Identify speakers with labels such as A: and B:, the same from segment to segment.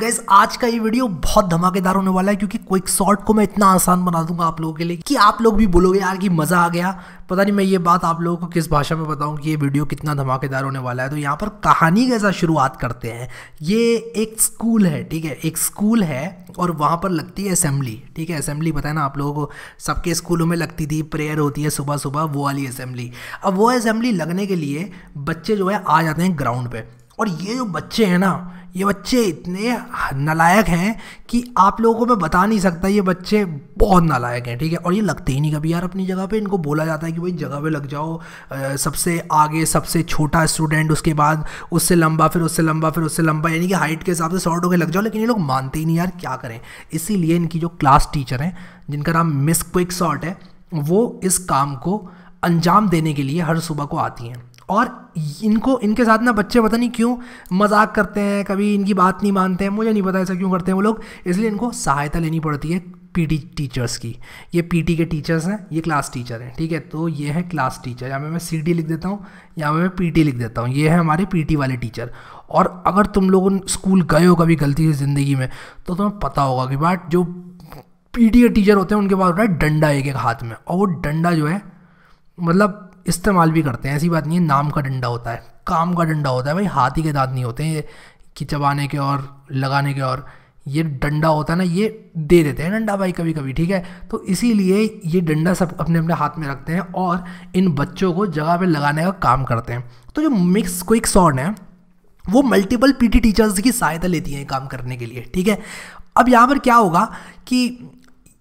A: Gas आज का ये वीडियो बहुत धमाकेदार होने वाला है क्योंकि क्विक शॉर्ट को मैं इतना आसान बना दूंगा आप लोगों के लिए कि आप लोग भी बोलोगे यार कि मज़ा आ गया पता नहीं मैं ये बात आप लोगों को किस भाषा में बताऊं कि ये वीडियो कितना धमाकेदार होने वाला है तो यहाँ पर कहानी कैसा शुरुआत करते हैं ये एक स्कूल है ठीक है एक स्कूल है और वहाँ पर लगती है असेंबली ठीक है असेंबली पता है ना आप लोगों को सबके स्कूलों में लगती थी प्रेयर होती है सुबह सुबह वो वाली असेंबली अब वो असेंबली लगने के लिए बच्चे जो है आ जाते हैं ग्राउंड पर और ये जो बच्चे हैं ना ये बच्चे इतने नलायक हैं कि आप लोगों को मैं बता नहीं सकता ये बच्चे बहुत नालायक हैं ठीक है और ये लगते ही नहीं कभी यार अपनी जगह पे इनको बोला जाता है कि भाई जगह पे लग जाओ आ, सबसे आगे सबसे छोटा स्टूडेंट उसके बाद उससे लंबा फिर उससे लंबा फिर उससे लंबा यानी कि हाइट के हिसाब से शॉर्ट होकर लग जाओ लेकिन ये लोग मानते ही नहीं यार क्या करें इसीलिए इनकी जो क्लास टीचर हैं जिनका नाम मिस क्विक शॉर्ट है वो इस काम को अंजाम देने के लिए हर सुबह को आती हैं और इनको इनके साथ ना बच्चे पता नहीं क्यों मजाक करते हैं कभी इनकी बात नहीं मानते हैं मुझे नहीं पता ऐसा क्यों करते हैं वो लोग इसलिए इनको सहायता लेनी पड़ती है पीटी टीचर्स की ये पीटी के टीचर्स हैं ये क्लास टीचर हैं ठीक है तो ये है क्लास टीचर यहाँ पर मैं सीटी लिख देता हूँ यहाँ पर मैं पी लिख देता हूँ ये है हमारे पी वाले टीचर और अगर तुम लोग स्कूल गए हो कभी गलती से ज़िंदगी में तो तुम्हें पता होगा कि बट जो पी के टीचर होते हैं उनके पास होता है डंडा एक एक हाथ में और वो डंडा जो है मतलब इस्तेमाल भी करते हैं ऐसी बात नहीं है नाम का डंडा होता है काम का डंडा होता है भाई हाथी के दांत नहीं होते हैं कि चबाने के और लगाने के और ये डंडा होता है ना ये दे देते हैं डंडा भाई कभी कभी ठीक है तो इसीलिए ये डंडा सब अपने अपने हाथ में रखते हैं और इन बच्चों को जगह पे लगाने का काम करते हैं तो जो मिक्स क्विक सॉर्ड है वो मल्टीपल पीटी टीचर्स की सहायता लेती हैं काम करने के लिए ठीक है अब यहाँ पर क्या होगा कि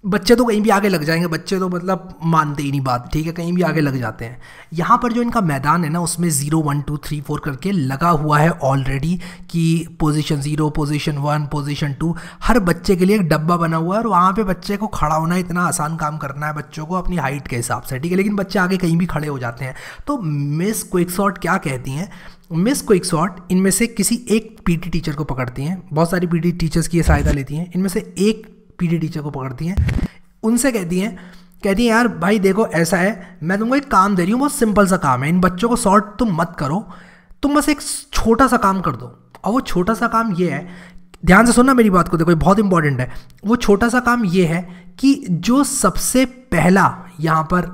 A: बच्चे तो कहीं भी आगे लग जाएंगे बच्चे तो मतलब मानते ही नहीं बात ठीक है कहीं भी आगे लग जाते हैं यहाँ पर जो इनका मैदान है ना उसमें zero one two three four करके लगा हुआ है ऑलरेडी कि position zero position one position two हर बच्चे के लिए एक डब्बा बना हुआ है और वहाँ पे बच्चे को खड़ा होना इतना आसान काम करना है बच्चों को अपनी हाइट के हिसाब से ठीक है लेकिन बच्चे आगे कहीं भी खड़े हो जाते हैं तो मिस क्विक शॉट क्या कहती हैं मिस क्विक शॉट इनमें से किसी एक पीटी टीचर को पकड़ती हैं बहुत सारी पीटी टीचर्स की ये सहायता लेती हैं इनमें से एक डी टीचर को पकड़ती हैं उनसे कहती हैं कहती हैं यार भाई देखो ऐसा है मैं तुमको एक काम दे रही हूँ बहुत सिंपल सा काम है इन बच्चों को सॉर्ट तुम मत करो तुम बस एक छोटा सा काम कर दो और वो छोटा सा काम ये है ध्यान से सुनना मेरी बात को देखो ये बहुत इंपॉर्टेंट है वो छोटा सा काम ये है कि जो सबसे पहला यहाँ पर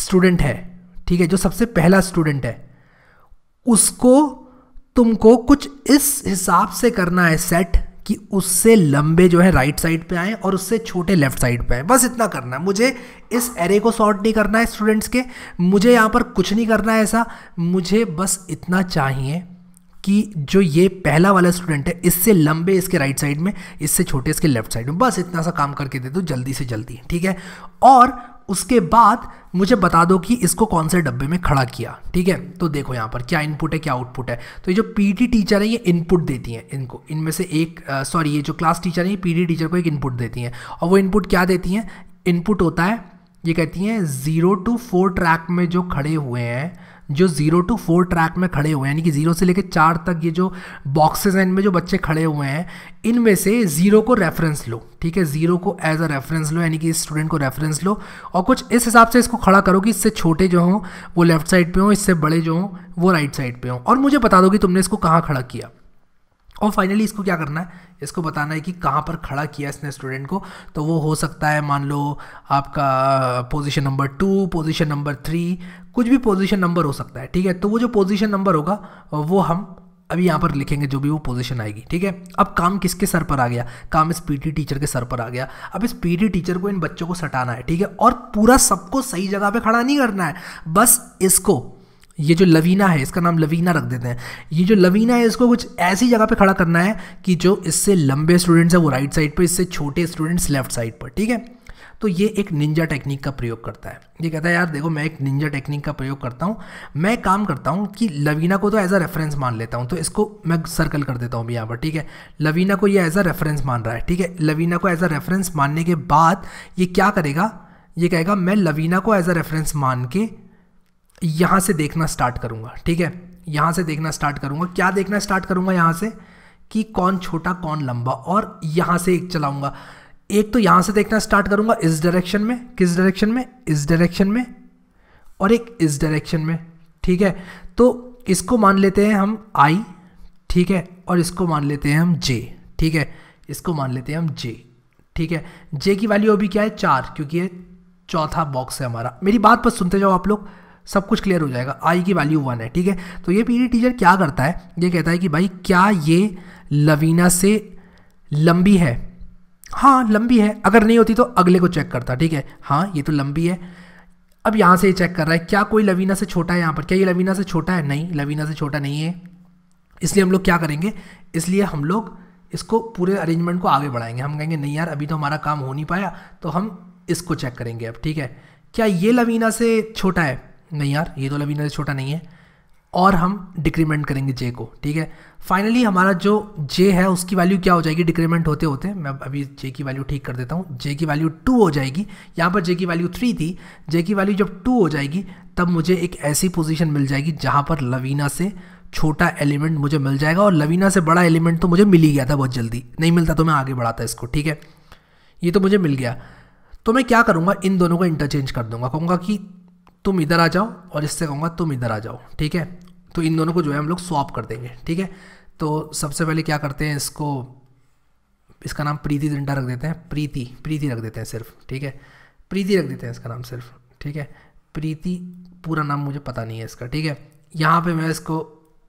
A: स्टूडेंट है ठीक है जो सबसे पहला स्टूडेंट है उसको तुमको कुछ इस हिसाब से करना है सेट कि उससे लंबे जो है राइट साइड पे आएँ और उससे छोटे लेफ्ट साइड पे आएँ बस इतना करना है मुझे इस एरे को सॉर्ट नहीं करना है स्टूडेंट्स के मुझे यहाँ पर कुछ नहीं करना है ऐसा मुझे बस इतना चाहिए कि जो ये पहला वाला स्टूडेंट है इससे लंबे इसके राइट साइड में इससे छोटे इसके लेफ्ट साइड में बस इतना सा काम करके दे दो जल्दी से जल्दी ठीक है और उसके बाद मुझे बता दो कि इसको कौन से डब्बे में खड़ा किया ठीक है तो देखो यहाँ पर क्या इनपुट है क्या आउटपुट है तो ये जो पीटी टीचर है ये इनपुट देती हैं इनको इनमें से एक सॉरी ये जो क्लास टीचर है ये पीटी टीचर को एक इनपुट देती हैं और वो इनपुट क्या देती हैं इनपुट होता है ये कहती हैं ज़ीरो टू फोर ट्रैक में जो खड़े हुए हैं जो जीरो टू फोर ट्रैक में खड़े हुए हैं यानी कि जीरो से लेकर चार तक ये जो बॉक्सेज हैं इनमें जो बच्चे खड़े हुए हैं इनमें से जीरो को रेफरेंस लो ठीक है जीरो को एज अ रेफरेंस लो यानी कि स्टूडेंट को रेफरेंस लो और कुछ इस हिसाब से इसको खड़ा करो कि इससे छोटे जो हों वो लेफ्ट साइड पे हों इससे बड़े जो हों वो राइट साइड पे हों और मुझे बता दो कि तुमने इसको कहाँ खड़ा किया और फाइनली इसको क्या करना है इसको बताना है कि कहाँ पर खड़ा किया इसने स्टूडेंट को तो वो हो सकता है मान लो आपका position number two position number three कुछ भी पोजीशन नंबर हो सकता है ठीक है तो वो जो पोजीशन नंबर होगा वो हम अभी यहाँ पर लिखेंगे जो भी वो पोजीशन आएगी ठीक है अब काम किसके सर पर आ गया काम इस पीटी टीचर के सर पर आ गया अब इस पीटी टीचर को इन बच्चों को सटाना है ठीक है और पूरा सबको सही जगह पे खड़ा नहीं करना है बस इसको ये जो लवीना है इसका नाम लवीना रख देते हैं ये जो लवीना है इसको कुछ ऐसी जगह पे खड़ा करना है कि जो इससे लंबे स्टूडेंट्स हैं वो राइट साइड पर इससे छोटे स्टूडेंट्स लेफ्ट साइड पर ठीक है तो ये एक निंजा टेक्निक का प्रयोग करता है ये कहता है यार देखो मैं एक निंजा टेक्निक का प्रयोग करता हूँ मैं काम करता हूँ कि लवीना को तो एज अ रेफरेंस मान लेता हूँ तो इसको मैं सर्कल कर देता हूँ अभी यहाँ पर ठीक है लवीना को ये एज अ रेफरेंस मान रहा है ठीक है लवीना को एज अ रेफरेंस मानने के बाद ये क्या करेगा ये कहेगा मैं लवीना को एज अ रेफरेंस मान के यहाँ से देखना स्टार्ट करूँगा ठीक है यहाँ से देखना स्टार्ट करूँगा क्या देखना स्टार्ट करूँगा यहाँ से कि कौन छोटा कौन लंबा और यहाँ से एक चलाऊँगा एक तो यहाँ से देखना स्टार्ट करूँगा इस डायरेक्शन में किस डायरेक्शन में इस डायरेक्शन में और एक इस डायरेक्शन में ठीक है तो इसको मान लेते हैं हम आई ठीक है और इसको मान लेते हैं हम जे ठीक है इसको मान लेते हैं हम जे ठीक है जे की वैल्यू अभी क्या है चार क्योंकि ये चौथा बॉक्स है हमारा मेरी बात पर सुनते जाओ आप लोग सब कुछ क्लियर हो जाएगा आई की वैल्यू वन है ठीक है तो ये पीरियड टीचर क्या करता है ये कहता है कि भाई क्या ये लवीना से लंबी है हाँ लंबी है अगर नहीं होती तो अगले को चेक करता ठीक है हाँ ये तो लंबी है अब यहाँ से ये चेक कर रहा है क्या कोई लवीना से छोटा है यहाँ पर क्या ये लवीना से छोटा है नहीं लवीना से छोटा नहीं है इसलिए हम लोग क्या करेंगे इसलिए हम लोग इसको पूरे अरेंजमेंट को आगे बढ़ाएंगे हम कहेंगे नहीं यार अभी तो हमारा काम हो नहीं पाया तो हम इसको चेक करेंगे अब ठीक है क्या ये लवीना से छोटा है नहीं यार ये तो लवीना से छोटा नहीं है और हम डिक्रीमेंट करेंगे जे को ठीक है फाइनली हमारा जो जे है उसकी वैल्यू क्या हो जाएगी डिक्रीमेंट होते होते मैं अभी जे की वैल्यू ठीक कर देता हूँ जे की वैल्यू टू हो जाएगी यहाँ पर जे की वैल्यू थ्री थी जे की वैल्यू जब टू हो जाएगी तब मुझे एक ऐसी पोजीशन मिल जाएगी जहाँ पर लवीना से छोटा एलिमेंट मुझे मिल जाएगा और लवीना से बड़ा एलिमेंट तो मुझे मिल ही गया था बहुत जल्दी नहीं मिलता तो मैं आगे बढ़ाता इसको ठीक है ये तो मुझे मिल गया तो मैं क्या करूँगा इन दोनों को इंटरचेंज कर दूंगा कहूँगा कि तुम इधर आ जाओ और इससे कहूँगा तुम इधर आ जाओ ठीक है तो इन दोनों को जो है हम लोग स्वाप कर देंगे ठीक है तो सबसे पहले क्या करते हैं इसको इसका नाम प्रीति जिंटा रख देते हैं प्रीति प्रीति रख देते हैं सिर्फ ठीक है प्रीति रख देते हैं इसका नाम सिर्फ ठीक है प्रीति पूरा नाम मुझे पता नहीं है इसका ठीक है यहाँ पे मैं इसको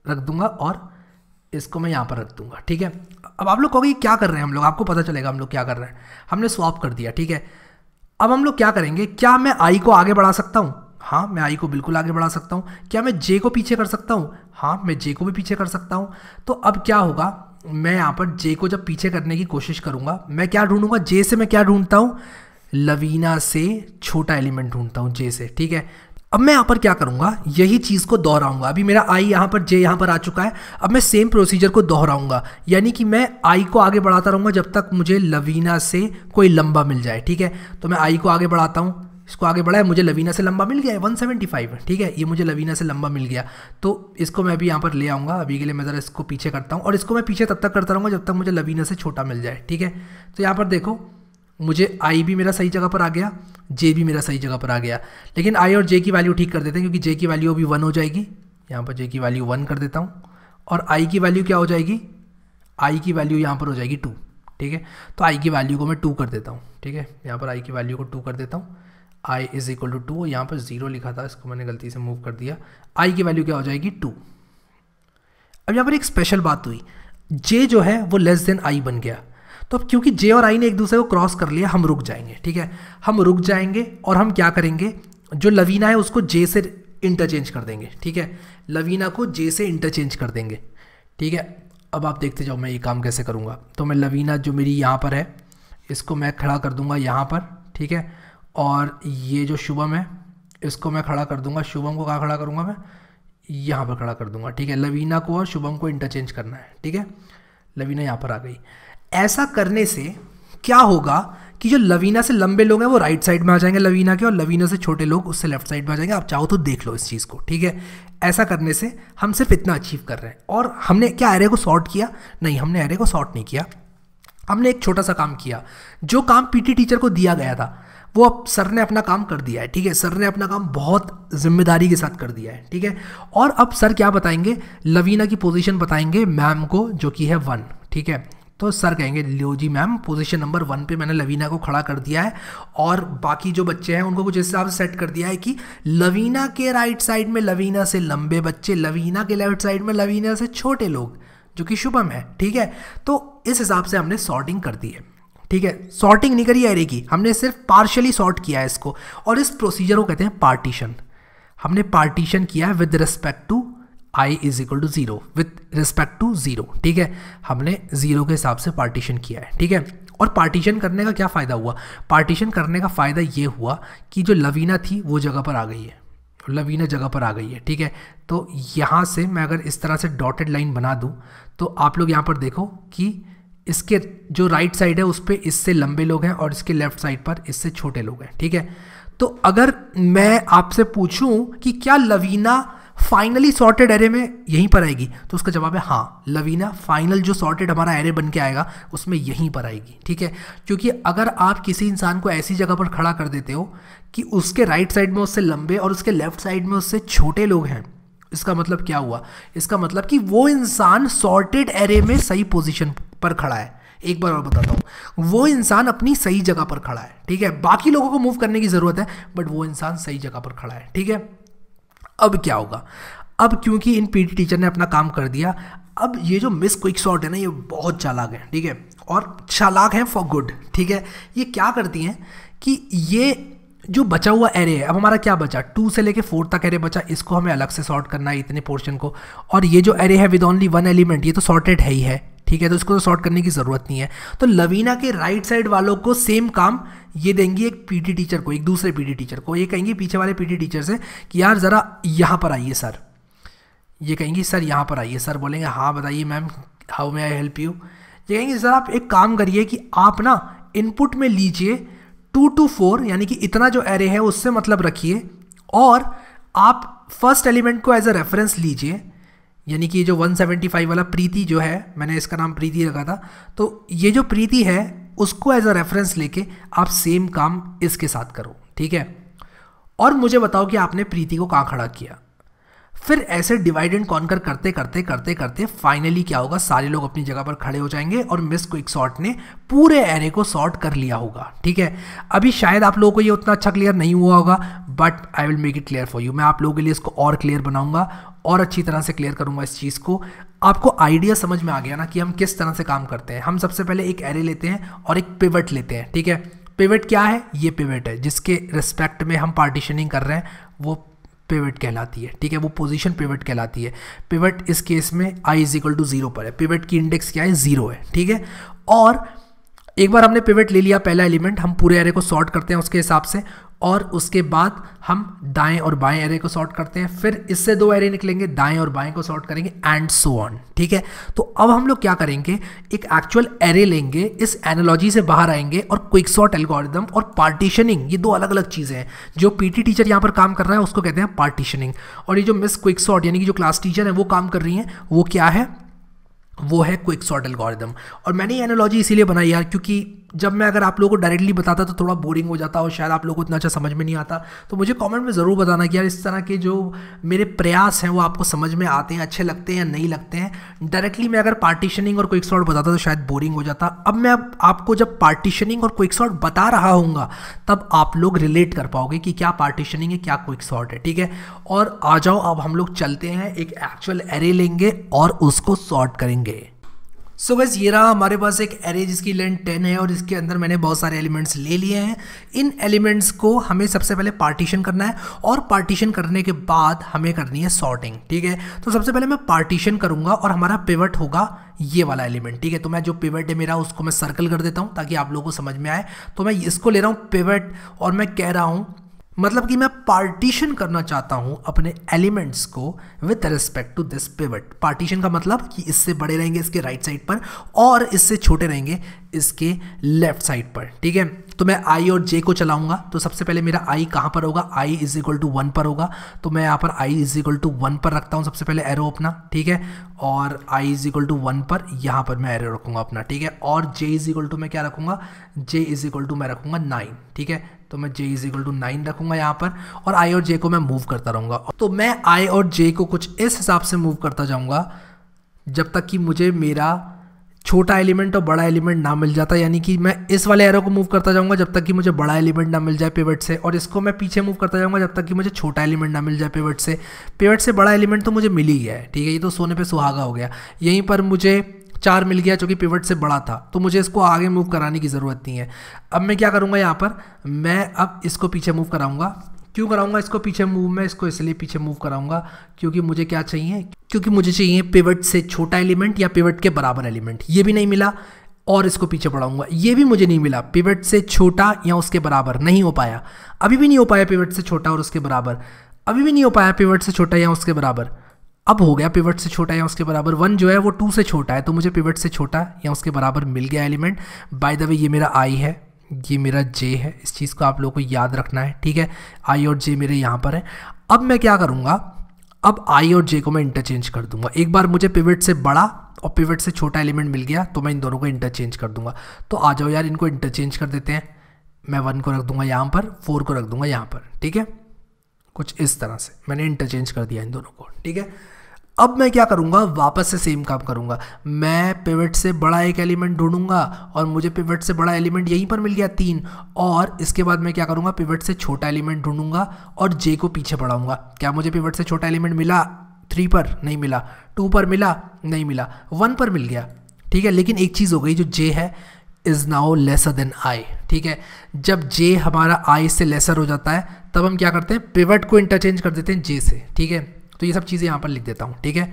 A: रख दूंगा और इसको मैं यहाँ पर रख दूंगा ठीक है अब आप लोग कहोगे क्या कर रहे हैं हम लोग आपको पता चलेगा हम लोग क्या कर रहे हैं हमने स्वाप कर दिया ठीक है अब हम लोग क्या करेंगे क्या मैं आई को आगे बढ़ा सकता हूँ हाँ मैं आई को बिल्कुल आगे बढ़ा सकता हूँ क्या मैं जे को पीछे कर सकता हूँ हाँ मैं जे को भी पीछे कर सकता हूँ तो अब क्या होगा मैं यहाँ पर जे को जब पीछे करने की कोशिश करूँगा मैं क्या ढूंढूंगा जे से मैं क्या ढूंढता हूँ लवीना से छोटा एलिमेंट ढूंढता हूँ जे से ठीक है अब मैं यहाँ पर क्या करूँगा यही चीज़ को दोहराऊंगा अभी मेरा आई यहाँ पर जे यहाँ पर आ चुका है अब मैं सेम प्रोसीजर को दोहराऊंगा यानी कि मैं आई को आगे बढ़ाता रहूँगा जब तक मुझे लवीना से कोई लंबा मिल जाए ठीक है तो मैं आई को आगे बढ़ाता हूँ इसको आगे बढ़ाया मुझे लवीना से लंबा मिल गया है फाइव ठीक है ये मुझे लवीना से लंबा मिल गया तो इसको मैं अभी यहाँ पर ले आऊँगा अभी के लिए मैं ज़रा इसको पीछे करता हूँ और इसको मैं पीछे तब तक करता रहूँगा जब तक मुझे लवीना से छोटा मिल जाए ठीक है तो यहाँ पर देखो मुझे आई भी मेरा सही जगह पर आ गया जे भी मेरा सही जगह पर आ गया लेकिन आई और जे की वैल्यू ठीक कर देते हैं क्योंकि जे की वैल्यू अभी वन हो जाएगी यहाँ पर जे की वैल्यू वन कर देता हूँ और आई की वैल्यू क्या हो जाएगी आई की वैल्यू यहाँ पर हो जाएगी टू ठीक है तो आई की वैल्यू को मैं टू कर देता हूँ ठीक है यहाँ पर आई की वैल्यू को टू कर देता हूँ I is equal to two यहाँ पर ज़ीरो लिखा था इसको मैंने गलती से मूव कर दिया आई की वैल्यू क्या हो जाएगी टू अब यहाँ पर एक स्पेशल बात हुई जे जो है वो लेस देन आई बन गया तो अब क्योंकि जे और आई ने एक दूसरे को क्रॉस कर लिया हम रुक जाएंगे ठीक है हम रुक जाएंगे और हम क्या करेंगे जो लवीना है उसको जे से इंटरचेंज कर देंगे ठीक है लवीना को जे से इंटरचेंज कर देंगे ठीक है अब आप देखते जाओ मैं ये काम कैसे करूँगा तो मैं लवीना जो मेरी यहाँ पर है इसको मैं खड़ा कर दूँगा यहाँ पर ठीक है और ये जो शुभम है इसको मैं खड़ा कर दूंगा शुभम को कहाँ खड़ा करूँगा मैं यहाँ पर खड़ा कर दूंगा ठीक है लवीना को और शुभम को इंटरचेंज करना है ठीक है लवीना यहाँ पर आ गई ऐसा करने से क्या होगा कि जो लवीना से लंबे लोग हैं वो राइट साइड में आ जाएंगे लवीना के और लवीना से छोटे लोग उससे लेफ्ट साइड में आ जाएंगे आप चाहो तो देख लो इस चीज़ को ठीक है ऐसा करने से हम सिर्फ इतना अचीव कर रहे हैं और हमने क्या एरे को सॉर्ट किया नहीं हमने एरे को सॉर्ट नहीं किया हमने एक छोटा सा काम किया जो काम पीटी टीचर को दिया गया था वो अब सर ने अपना काम कर दिया है ठीक है सर ने अपना काम बहुत जिम्मेदारी के साथ कर दिया है ठीक है और अब सर क्या बताएंगे लवीना की पोजीशन बताएंगे मैम को जो कि है वन ठीक है तो सर कहेंगे Leo ji ma'am position number one पे मैंने लवीना को खड़ा कर दिया है और बाकी जो बच्चे हैं उनको कुछ इस हिसाब से सेट कर दिया है कि लवीना के राइट साइड में लवीना से लंबे बच्चे लवीना के लेफ्ट साइड में लवीना से छोटे लोग जो कि शुभम है ठीक है तो इस हिसाब से हमने सॉर्टिंग कर दी है ठीक है सॉर्टिंग नहीं करी एरे की हमने सिर्फ पार्शली सॉर्ट किया है इसको और इस प्रोसीजर को कहते हैं पार्टीशन हमने पार्टीशन किया है with respect to I is equal to zero with respect to zero ठीक है हमने ज़ीरो के हिसाब से पार्टीशन किया है ठीक है और पार्टीशन करने का क्या फ़ायदा हुआ पार्टीशन करने का फ़ायदा ये हुआ कि जो लवीना थी वो जगह पर आ गई है लवीना जगह पर आ गई है ठीक है तो यहाँ से मैं अगर इस तरह से डॉटेड लाइन बना दूँ तो आप लोग यहाँ पर देखो कि इसके जो राइट साइड है उस पर इससे लंबे लोग हैं और इसके लेफ्ट साइड पर इससे छोटे लोग हैं ठीक है तो अगर मैं आपसे पूछूं कि क्या लवीना फाइनली सॉर्टेड एरे में यहीं पर आएगी तो उसका जवाब है हाँ लवीना फाइनल जो सॉर्टेड हमारा एरे बन के आएगा उसमें यहीं पर आएगी ठीक है क्योंकि अगर आप किसी इंसान को ऐसी जगह पर खड़ा कर देते हो कि उसके राइट साइड में उससे लंबे और उसके लेफ्ट साइड में उससे छोटे लोग हैं इसका मतलब क्या हुआ इसका मतलब कि वो इंसान सॉर्टेड एरे में सही पोजिशन पर खड़ा है एक बार और बताता हूँ वो इंसान अपनी सही जगह पर खड़ा है ठीक है बाकी लोगों को मूव करने की ज़रूरत है बट वो इंसान सही जगह पर खड़ा है ठीक है अब क्या होगा अब क्योंकि इन पीटी टीचर ने अपना काम कर दिया अब ये जो मिस क्विक शॉट है ना ये बहुत चालाक है ठीक है और चालाक है फॉर गुड ठीक है ये क्या करती हैं कि ये जो बचा हुआ एरे है अब हमारा क्या बचा टू से लेके फोर तक एरे बचा इसको हमें अलग से सॉर्ट करना है इतने पोर्शन को और ये जो एरे है विद ओनली वन एलिमेंट ये तो सॉर्टेड है ही है ठीक है तो इसको तो सॉर्ट करने की ज़रूरत नहीं है तो लवीना के राइट साइड वालों को सेम काम ये देंगी एक पीटी टीचर को एक दूसरे पीटी टीचर को ये कहेंगी पीछे वाले पीटी टीचर से कि यार ज़रा यहाँ पर आइए सर ये कहेंगी सर यहाँ पर आइए सर बोलेंगे हाँ बताइए ma'am how may I help you ये कहेंगे सर आप एक काम करिए कि आप ना इनपुट में लीजिए टू टू फोर यानी कि इतना जो एरे है उससे मतलब रखिए और आप फर्स्ट एलिमेंट को एज अ रेफरेंस लीजिए यानी कि जो 175 वाला प्रीति जो है मैंने इसका नाम प्रीति रखा था तो ये जो प्रीति है उसको एज अ रेफरेंस लेके आप सेम काम इसके साथ करो ठीक है और मुझे बताओ कि आपने प्रीति को कहाँ खड़ा किया फिर ऐसे डिवाइड एंड कॉन्कर करते करते करते करते फाइनली क्या होगा सारे लोग अपनी जगह पर खड़े हो जाएंगे और मिस क्विक सॉर्ट ने पूरे एरे को सॉर्ट कर लिया होगा ठीक है अभी शायद आप लोगों को ये उतना अच्छा क्लियर नहीं हुआ होगा but I will make it clear for you मैं आप लोगों के लिए इसको और क्लियर बनाऊंगा और अच्छी तरह से क्लियर करूंगा इस चीज़ को आपको आइडिया समझ में आ गया ना कि हम किस तरह से काम करते हैं हम सबसे पहले एक एरे लेते हैं और एक पिवट लेते हैं ठीक है पिवट क्या है ये पिवट है जिसके रिस्पेक्ट में हम पार्टीशनिंग कर रहे हैं वो पिवट कहलाती है ठीक है वो पोजीशन पिवट कहलाती है पिवट इस केस में I is equal to zero पर है पिवट की इंडेक्स क्या है जीरो है ठीक है और एक बार हमने पिवट ले लिया पहला एलिमेंट हम पूरे एरे को सॉर्ट करते हैं उसके हिसाब से और उसके बाद हम दाएं और बाएं एरे को सॉर्ट करते हैं फिर इससे दो एरे निकलेंगे दाएं और बाएं को सॉर्ट करेंगे एंड सो ऑन ठीक है तो अब हम लोग क्या करेंगे एक एक्चुअल एरे लेंगे इस एनोलॉजी से बाहर आएंगे और क्विक सॉर्ट एल्गोरिदम और पार्टीशनिंग ये दो अलग अलग चीज़ें हैं जो टी टीचर यहाँ पर काम कर रहा है उसको कहते हैं पार्टीशनिंग और ये जो मिस क्विक सॉर्ट यानी कि जो क्लास टीचर है वो काम कर रही हैं वो क्या है वो है क्विक सॉर्ट एल्गोरिदम और मैंने ये एनोलॉजी इसीलिए बनाई यार क्योंकि जब मैं अगर आप लोगों को डायरेक्टली बताता तो थोड़ा बोरिंग हो जाता और शायद आप लोगों को इतना अच्छा समझ में नहीं आता तो मुझे कमेंट में ज़रूर बताना कि यार इस तरह के जो मेरे प्रयास हैं वो आपको समझ में आते हैं अच्छे लगते हैं या नहीं लगते हैं डायरेक्टली मैं अगर पार्टीशनिंग और क्विक शॉट बताता तो शायद बोरिंग हो जाता अब मैं अब आपको जब पार्टीशनिंग और क्विक शॉट बता रहा हूँ तब आप लोग रिलेट कर पाओगे कि क्या पार्टीशनिंग है क्या क्विक शॉट है ठीक है और आ जाओ अब हम लोग चलते हैं एक एक्चुअल एरे लेंगे और उसको शॉर्ट करेंगे सो so गैस ये रहा हमारे पास एक एरे जिसकी लेंथ टेन है और इसके अंदर मैंने बहुत सारे एलिमेंट्स ले लिए हैं इन एलिमेंट्स को हमें सबसे पहले पार्टीशन करना है और पार्टीशन करने के बाद हमें करनी है सॉर्टिंग ठीक है तो सबसे पहले मैं पार्टीशन करूँगा और हमारा पिवट होगा ये वाला एलिमेंट ठीक है तो मैं जो पिवट है मेरा उसको मैं सर्कल कर देता हूँ ताकि आप लोगों को समझ में आए तो मैं इसको ले रहा हूँ पिवट और मैं कह रहा हूँ मतलब कि मैं पार्टीशन करना चाहता हूँ अपने एलिमेंट्स को with respect to this pivot partition का मतलब कि इससे बड़े रहेंगे इसके राइट साइड पर और इससे छोटे रहेंगे इसके लेफ्ट साइड पर ठीक है तो मैं आई और जे को चलाऊंगा तो सबसे पहले मेरा आई कहाँ पर होगा I is equal to one पर होगा तो मैं यहाँ पर I is equal to one पर रखता हूँ सबसे पहले एरो अपना ठीक है और I is equal to one पर यहाँ पर मैं एरो रखूंगा अपना ठीक है और जे इज इक्वल टू मैं क्या रखूंगा जे इज इक्वल टू मैं रखूंगा नाइन ठीक है तो मैं J is equal to nine रखूँगा यहाँ पर और आई और जे को मैं मूव करता रहूँगा तो मैं आई और जे को कुछ इस हिसाब से मूव करता जाऊँगा जब तक कि मुझे मेरा छोटा एलिमेंट और बड़ा एलिमेंट ना मिल जाता यानी कि मैं इस वाले एरो को मूव करता जाऊंगा जब तक कि मुझे बड़ा एलिमेंट ना मिल जाए पेवट से और इसको मैं पीछे मूव करता जाऊंगा जब तक कि मुझे छोटा एलिमेंट ना मिल जाए पेवट से पेवट से बड़ा एलिमेंट तो मुझे मिल ही गया है ठीक है ये तो सोने पे सुहागा हो गया यहीं पर मुझे चार मिल गया जो कि पिवट से बड़ा था तो मुझे इसको आगे मूव कराने की ज़रूरत नहीं है अब मैं क्या करूँगा यहाँ पर मैं अब इसको पीछे मूव कराऊँगा क्यों कराऊंगा इसको पीछे मूव मैं इसको इसलिए पीछे मूव कराऊंगा क्योंकि मुझे क्या चाहिए क्योंकि मुझे चाहिए पिवट से छोटा एलिमेंट या पिवट के बराबर एलिमेंट ये भी नहीं मिला और इसको पीछे बढ़ाऊंगा ये भी मुझे नहीं मिला पिवट से छोटा या उसके बराबर नहीं हो पाया अभी भी नहीं हो पाया पिवट से छोटा और उसके बराबर अभी भी नहीं हो पाया पिवट से छोटा या उसके बराबर अब हो गया पिवट से छोटा या उसके बराबर वन जो है वो टू से छोटा है तो मुझे पिवट से छोटा या उसके बराबर मिल गया एलिमेंट बाय द वे ये मेरा आई है ये मेरा जे है इस चीज़ को आप लोगों को याद रखना है ठीक है आई और जे मेरे यहाँ पर है अब मैं क्या करूँगा अब आई और जे को मैं इंटरचेंज कर दूंगा एक बार मुझे पिवट से बड़ा और पिवट से छोटा एलिमेंट मिल गया तो मैं इन दोनों को इंटरचेंज कर दूंगा तो आ जाओ यार इनको इंटरचेंज कर देते हैं मैं वन को रख दूंगा यहाँ पर फोर को रख दूंगा यहाँ पर ठीक है कुछ इस तरह से मैंने इंटरचेंज कर दिया इन दोनों को ठीक है अब मैं क्या करूँगा वापस से सेम काम करूँगा मैं पिवट से बड़ा एक एलिमेंट ढूंढूंगा और मुझे पिवट से बड़ा एलिमेंट यहीं पर मिल गया तीन और इसके बाद मैं क्या करूँगा पिवट से छोटा एलिमेंट ढूंढूंगा और जे को पीछे बढ़ाऊंगा क्या मुझे पिवट से छोटा एलिमेंट मिला थ्री पर नहीं मिला टू पर मिला नहीं मिला वन पर मिल गया ठीक है लेकिन एक चीज़ हो गई जो जे है is now lesser than I ठीक है जब जे हमारा आई से लेसर हो जाता है तब हम क्या करते हैं पिवट को इंटरचेंज कर देते हैं जे से ठीक है तो ये सब चीज़ें यहाँ पर लिख देता हूँ ठीक है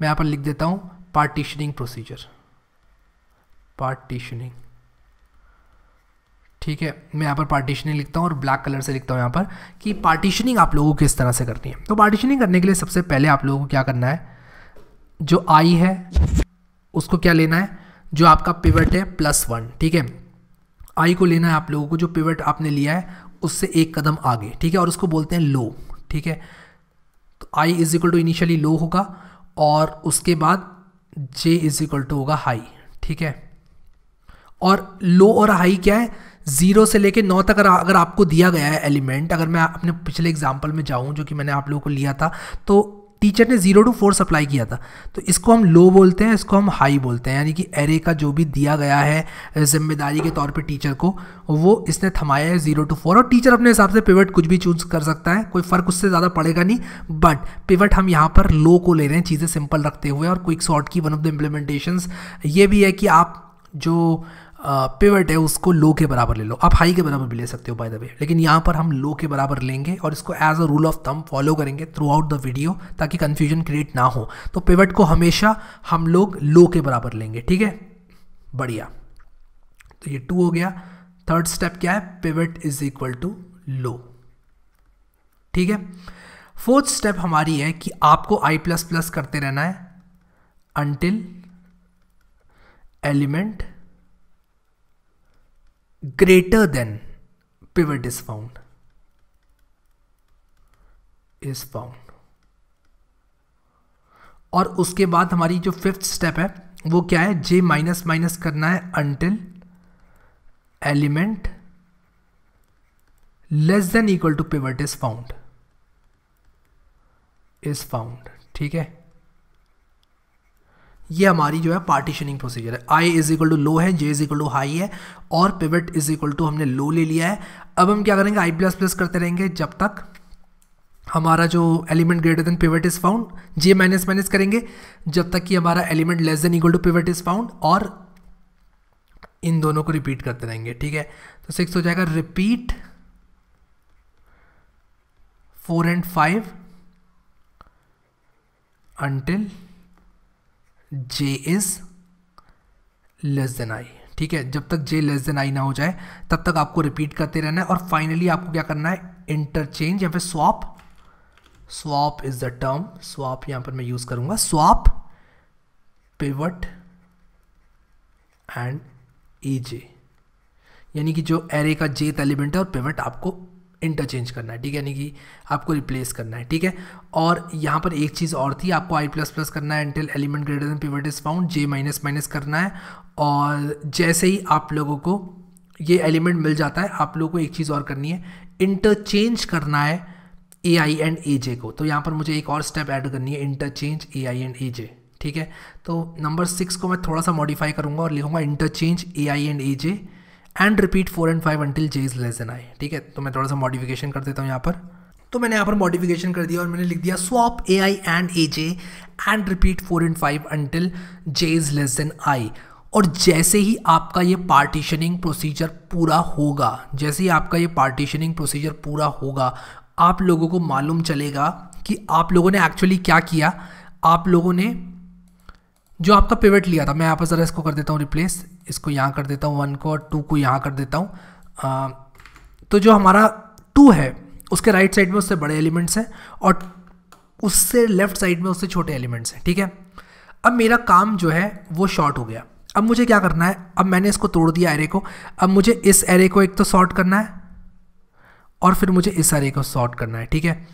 A: मैं यहाँ पर लिख देता हूँ पार्टीशनिंग प्रोसीजर पार्टीशनिंग ठीक है मैं यहाँ पर पार्टीशनिंग लिखता हूँ और ब्लैक कलर से लिखता हूँ यहाँ पर कि पार्टीशनिंग आप लोगों को किस तरह से करनी है तो पार्टीशनिंग करने के लिए सबसे पहले आप लोगों को क्या करना है जो आई है उसको क्या लेना है जो आपका पिवट है प्लस वन ठीक है आई को लेना है आप लोगों को जो पिवट आपने लिया है उससे एक कदम आगे ठीक है और उसको बोलते हैं लो ठीक है I is equal to initially low होगा और उसके बाद जे इज इक्वल टू होगा हाई ठीक है और लो और हाई क्या है ज़ीरो से लेके नौ तक अगर अगर आपको दिया गया है एलिमेंट अगर मैं अपने पिछले एग्जांपल में जाऊं जो कि मैंने आप लोगों को लिया था तो टीचर ने जीरो टू फोर सप्लाई किया था तो इसको हम लो बोलते हैं इसको हम हाई बोलते हैं यानी कि एरे का जो भी दिया गया है जिम्मेदारी के तौर पे टीचर को वो इसने थमाया है जीरो टू फोर और टीचर अपने हिसाब से पिवट कुछ भी चूज कर सकता है कोई फ़र्क उससे ज़्यादा पड़ेगा नहीं बट पिवट हम यहाँ पर लो को ले रहे हैं चीज़ें सिंपल रखते हुए और क्विक शॉर्ट की वन ऑफ द इम्प्लीमेंटेशन ये भी है कि आप जो पिवट है उसको लो के बराबर ले लो आप हाई के बराबर भी ले सकते हो बाय द वे लेकिन यहाँ पर हम लो के बराबर लेंगे और इसको as a rule of thumb follow करेंगे थ्रू आउट द वीडियो ताकि कन्फ्यूजन क्रिएट ना हो तो पिवट को हमेशा हम लोग लो के बराबर लेंगे ठीक है बढ़िया तो ये टू हो गया थर्ड स्टेप क्या है pivot is equal to low ठीक है फोर्थ स्टेप हमारी है कि आपको आई प्लस प्लस करते रहना है until element greater than pivot is found is found और उसके बाद हमारी जो फिफ्थ स्टेप है वो क्या है जे माइनस माइनस करना है until element less than equal to pivot is found is found ठीक है ये हमारी जो है पार्टीशनिंग प्रोसीजर है I is equal to low है J is equal to high है और पिवट इज इक्वल टू हमने लो ले लिया है अब हम क्या करेंगे आई प्लस प्लस करते रहेंगे जब तक हमारा जो element greater than pivot is found J minus minus करेंगे जब तक कि हमारा element less than equal to pivot is found और इन दोनों को रिपीट करते रहेंगे ठीक है तो सिक्स हो जाएगा repeat four and five until J is less than I ठीक है जब तक जे लेस देन आई ना हो जाए तब तक आपको रिपीट करते रहना है और फाइनली आपको क्या करना है इंटरचेंज या फिर swap swap is the term swap यहां पर मैं यूज़ करूंगा swap pivot and E J यानी कि जो एरे का जेथ एलिमेंट है और पिवट आपको इंटरचेंज करना है ठीक है यानी कि आपको रिप्लेस करना है ठीक है और यहाँ पर एक चीज़ और थी आपको आई प्लस प्लस करना है until element greater than pivot is found J minus minus करना है और जैसे ही आप लोगों को ये एलिमेंट मिल जाता है आप लोगों को एक चीज़ और करनी है इंटरचेंज करना है ए आई एंड ए जे को तो यहाँ पर मुझे एक और स्टेप ऐड करनी है interchange A I and A जे ठीक है तो नंबर सिक्स को मैं थोड़ा सा मॉडिफाई करूँगा और लिखूँगा interchange A I and A J and repeat four and five until J is less than I ठीक है तो मैं थोड़ा सा मॉडिफिकेशन कर देता हूँ यहाँ पर तो मैंने यहाँ पर मॉडिफिकेशन कर दिया और मैंने लिख दिया swap A I and A J and repeat four and five until J is less than I और जैसे ही आपका ये पार्टीशनिंग प्रोसीजर पूरा होगा जैसे ही आपका ये पार्टीशनिंग प्रोसीजर पूरा होगा आप लोगों को मालूम चलेगा कि आप लोगों ने एक्चुअली क्या किया आप लोगों ने जो आपका पिवट लिया था मैं यहाँ पर ज़रा इसको कर देता हूँ रिप्लेस इसको यहाँ कर देता हूँ वन को और टू को यहाँ कर देता हूँ तो जो हमारा टू है उसके राइट साइड में उससे बड़े एलिमेंट्स हैं और उससे लेफ्ट साइड में उससे छोटे एलिमेंट्स हैं ठीक है अब मेरा काम जो है वो शॉर्ट हो गया अब मुझे क्या करना है अब मैंने इसको तोड़ दिया एरे को अब मुझे इस एरे को एक तो शॉर्ट करना है और फिर मुझे इस एरे को शॉर्ट करना है ठीक है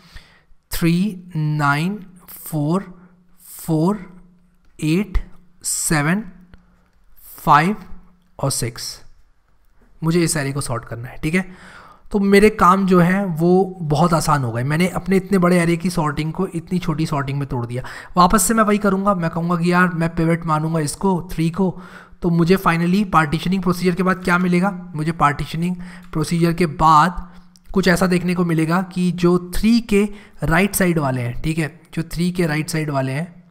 A: three nine four four eight seven five और सिक्स मुझे इस एरे को सॉर्ट करना है ठीक है तो मेरे काम जो है वो बहुत आसान हो गए मैंने अपने इतने बड़े एरे की सॉर्टिंग को इतनी छोटी सॉर्टिंग में तोड़ दिया वापस से मैं वही करूँगा मैं कहूँगा कि यार मैं पेवेट मानूंगा इसको थ्री को तो मुझे फाइनली पार्टीशनिंग प्रोसीजर के बाद क्या मिलेगा मुझे पार्टीशनिंग प्रोसीजर के बाद कुछ ऐसा देखने को मिलेगा कि जो थ्री के राइट साइड वाले हैं ठीक है जो थ्री के राइट साइड वाले हैं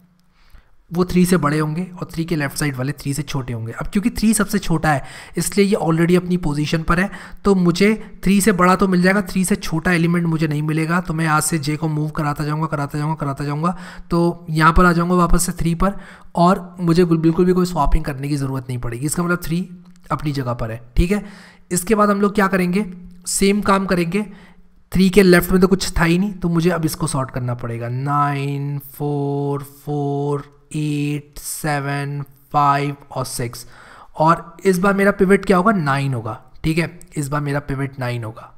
A: वो थ्री से बड़े होंगे और थ्री के लेफ्ट साइड वाले थ्री से छोटे होंगे अब क्योंकि थ्री सबसे छोटा है इसलिए ये ऑलरेडी अपनी पोजीशन पर है तो मुझे थ्री से बड़ा तो मिल जाएगा थ्री से छोटा एलिमेंट मुझे नहीं मिलेगा तो मैं आज से जे को मूव कराता जाऊँगा कराता जाऊँगा कराता जाऊँगा तो यहाँ पर आ जाऊँगा वापस से थ्री पर और मुझे बिल्कुल भी कोई स्वापिंग करने की ज़रूरत नहीं पड़ेगी इसका मतलब थ्री अपनी जगह पर है ठीक है इसके बाद हम लोग क्या करेंगे सेम काम करेंगे थ्री के लेफ्ट में तो कुछ था ही नहीं तो मुझे अब इसको सॉर्ट करना पड़ेगा nine four four eight seven five और सिक्स और इस बार मेरा पिवट क्या होगा नाइन होगा ठीक है इस बार मेरा पिवट नाइन होगा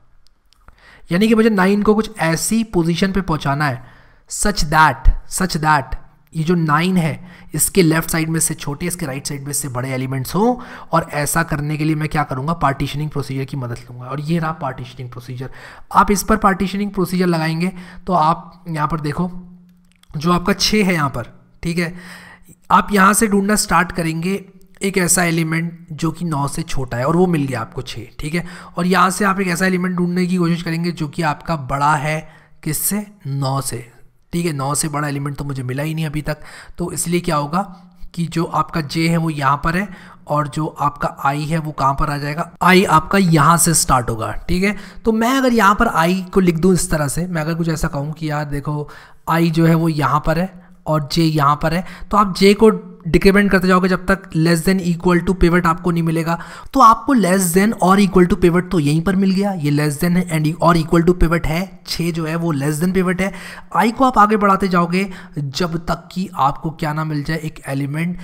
A: यानी कि मुझे नाइन को कुछ ऐसी पोजीशन पे पहुंचाना है सच दैट सच दैट ये जो नाइन है इसके लेफ्ट साइड में से छोटे इसके राइट साइड में से बड़े एलिमेंट्स हों और ऐसा करने के लिए मैं क्या करूँगा पार्टीशनिंग प्रोसीजर की मदद लूँगा और ये रहा पार्टीशनिंग प्रोसीजर आप इस पर पार्टीशनिंग प्रोसीजर लगाएंगे तो आप यहाँ पर देखो जो आपका छः है यहाँ पर ठीक है आप यहाँ से ढूंढना स्टार्ट करेंगे एक ऐसा एलिमेंट जो कि नौ से छोटा है और वो मिल गया आपको छः ठीक है और यहाँ से आप एक ऐसा एलिमेंट ढूंढने की कोशिश करेंगे जो कि आपका बड़ा है किससे नौ से ठीक है नौ से बड़ा एलिमेंट तो मुझे मिला ही नहीं अभी तक तो इसलिए क्या होगा कि जो आपका जे है वो यहाँ पर है और जो आपका आई है वो कहाँ पर आ जाएगा आई आपका यहाँ से स्टार्ट होगा ठीक है तो मैं अगर यहाँ पर आई को लिख दूँ इस तरह से मैं अगर कुछ ऐसा कहूँ कि यार देखो आई जो है वो यहाँ पर है और जे यहाँ पर है तो आप जे को डिक्रीमेंट करते जाओगे जब तक less than equal to pivot आपको नहीं मिलेगा तो आपको लेस देन और इक्वल टू पेवट तो यहीं पर मिल गया ये लेस देन है एंड और इक्वल टू पेवट है छः जो है वो लेस देन पेवट है आई को आप आगे बढ़ाते जाओगे जब तक कि आपको क्या ना मिल जाए एक एलिमेंट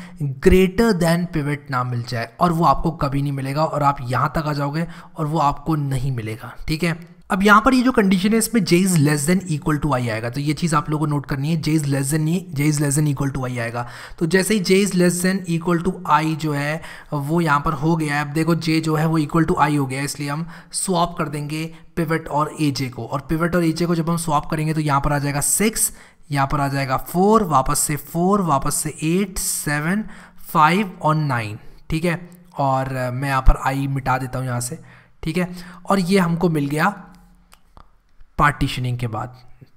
A: ग्रेटर देन पेवट ना मिल जाए और वो आपको कभी नहीं मिलेगा और आप यहाँ तक आ जाओगे और वो आपको नहीं मिलेगा ठीक है अब यहाँ पर ये जो कंडीशन है इसमें J is less than equal to I आएगा तो ये चीज़ आप लोगों को नोट करनी है जे इज़ लेस देन नहीं J is less than equal to I आएगा तो जैसे ही J is less than equal to I जो है वो यहाँ पर हो गया है अब देखो जे जो है वो इक्वल टू आई हो गया है इसलिए हम स्वाप कर देंगे पिवट और ए जे को और पिवट और ए जे को जब हम स्वाप करेंगे तो यहाँ पर आ जाएगा सिक्स यहाँ पर आ जाएगा फोर वापस से फोर वापस से एट सेवन फाइव और नाइन ठीक है और मैं यहाँ पर आई मिटा देता हूँ यहाँ से ठीक है और ये हमको मिल गया पार्टीशनिंग के बाद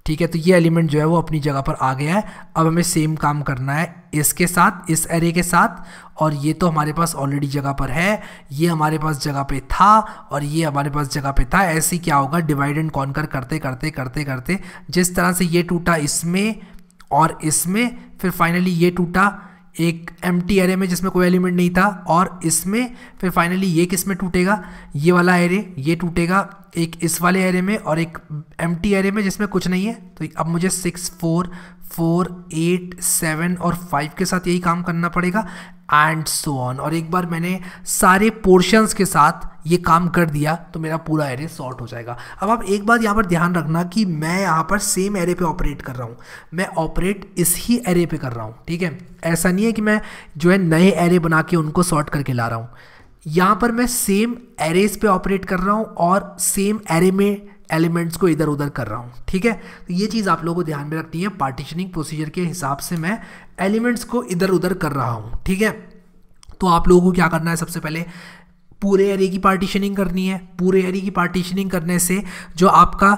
A: ठीक है तो ये एलिमेंट जो है वो अपनी जगह पर आ गया है अब हमें सेम काम करना है इसके साथ इस एरे के साथ और ये तो हमारे पास ऑलरेडी जगह पर है ये हमारे पास जगह पे था और ये हमारे पास जगह पे था ऐसे क्या होगा डिवाइड एंड कॉन्कर करते करते करते करते जिस तरह से ये टूटा इसमें और इसमें फिर फाइनली ये टूटा एक एम टी एरे में जिसमें कोई एलिमेंट नहीं था और इसमें फिर फाइनली ये किस में टूटेगा ये वाला एरे ये टूटेगा एक इस वाले एरे में और एक एम टी एरे में जिसमें कुछ नहीं है तो अब मुझे six four four eight seven और फाइव के साथ यही काम करना पड़ेगा एंड सो ऑन और एक बार मैंने सारे पोर्शंस के साथ ये काम कर दिया तो मेरा पूरा एरे सॉर्ट हो जाएगा अब आप एक बात यहाँ पर ध्यान रखना कि मैं यहाँ पर सेम एरे पे ऑपरेट कर रहा हूँ मैं ऑपरेट इस ही एरे पे कर रहा हूँ ठीक है ऐसा नहीं है कि मैं जो है नए एरे बना के उनको सॉर्ट करके ला रहा हूँ यहाँ पर मैं सेम एरेज पे ऑपरेट कर रहा हूँ और सेम एरे में एलिमेंट्स को इधर उधर कर रहा हूँ ठीक है तो ये चीज़ आप लोगों को ध्यान में रखनी है पार्टीशनिंग प्रोसीजर के हिसाब से मैं एलिमेंट्स को इधर उधर कर रहा हूँ ठीक है तो आप लोगों को क्या करना है सबसे पहले पूरे एरे की पार्टीशनिंग करनी है पूरे एरे की पार्टीशनिंग करने से जो आपका